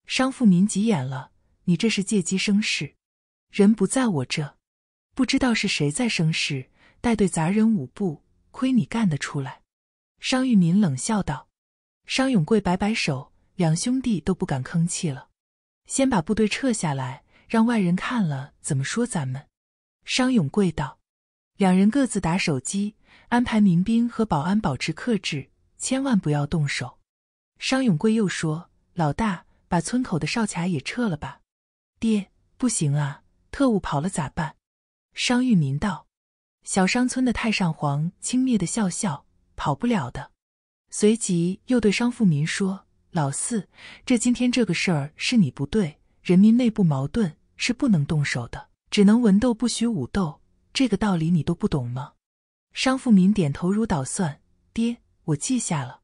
商富民急眼了：“你这是借机生事，人不在我这，不知道是谁在生事，带队砸人五步，亏你干得出来！”商玉民冷笑道。商永贵摆摆手，两兄弟都不敢吭气了。先把部队撤下来，让外人看了怎么说咱们？商永贵道。两人各自打手机，安排民兵和保安保持克制，千万不要动手。商永贵又说：“老大，把村口的哨卡也撤了吧。”“爹，不行啊，特务跑了咋办？”商玉民道。小商村的太上皇轻蔑的笑笑：“跑不了的。”随即又对商富民说。老四，这今天这个事儿是你不对。人民内部矛盾是不能动手的，只能文斗不许武斗，这个道理你都不懂吗？商富民点头如捣蒜，爹，我记下了。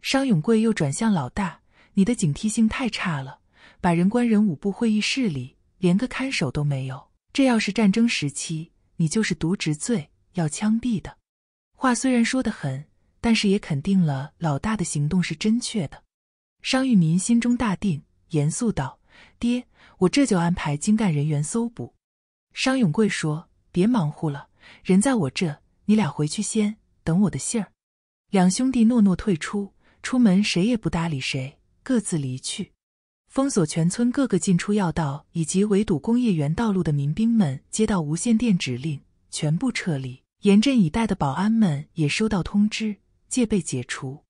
商永贵又转向老大，你的警惕性太差了，把人关人武部会议室里，连个看守都没有。这要是战争时期，你就是渎职罪，要枪毙的。话虽然说得很，但是也肯定了老大的行动是真确的。商玉民心中大定，严肃道：“爹，我这就安排精干人员搜捕。”商永贵说：“别忙乎了，人在我这，你俩回去先，等我的信儿。”两兄弟诺诺退出，出门谁也不搭理谁，各自离去。封锁全村各个进出要道以及围堵工业园道路的民兵们接到无线电指令，全部撤离。严阵以待的保安们也收到通知，戒备解除。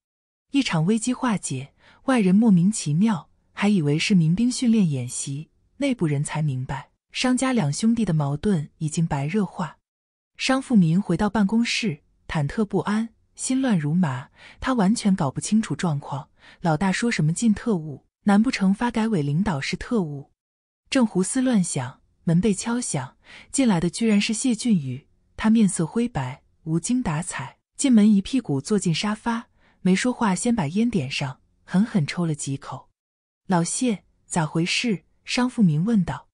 一场危机化解。外人莫名其妙，还以为是民兵训练演习。内部人才明白，商家两兄弟的矛盾已经白热化。商富民回到办公室，忐忑不安，心乱如麻。他完全搞不清楚状况。老大说什么进特务？难不成发改委领导是特务？正胡思乱想，门被敲响。进来的居然是谢俊宇。他面色灰白，无精打采。进门一屁股坐进沙发，没说话，先把烟点上。狠狠抽了几口，老谢，咋回事？商富民问道。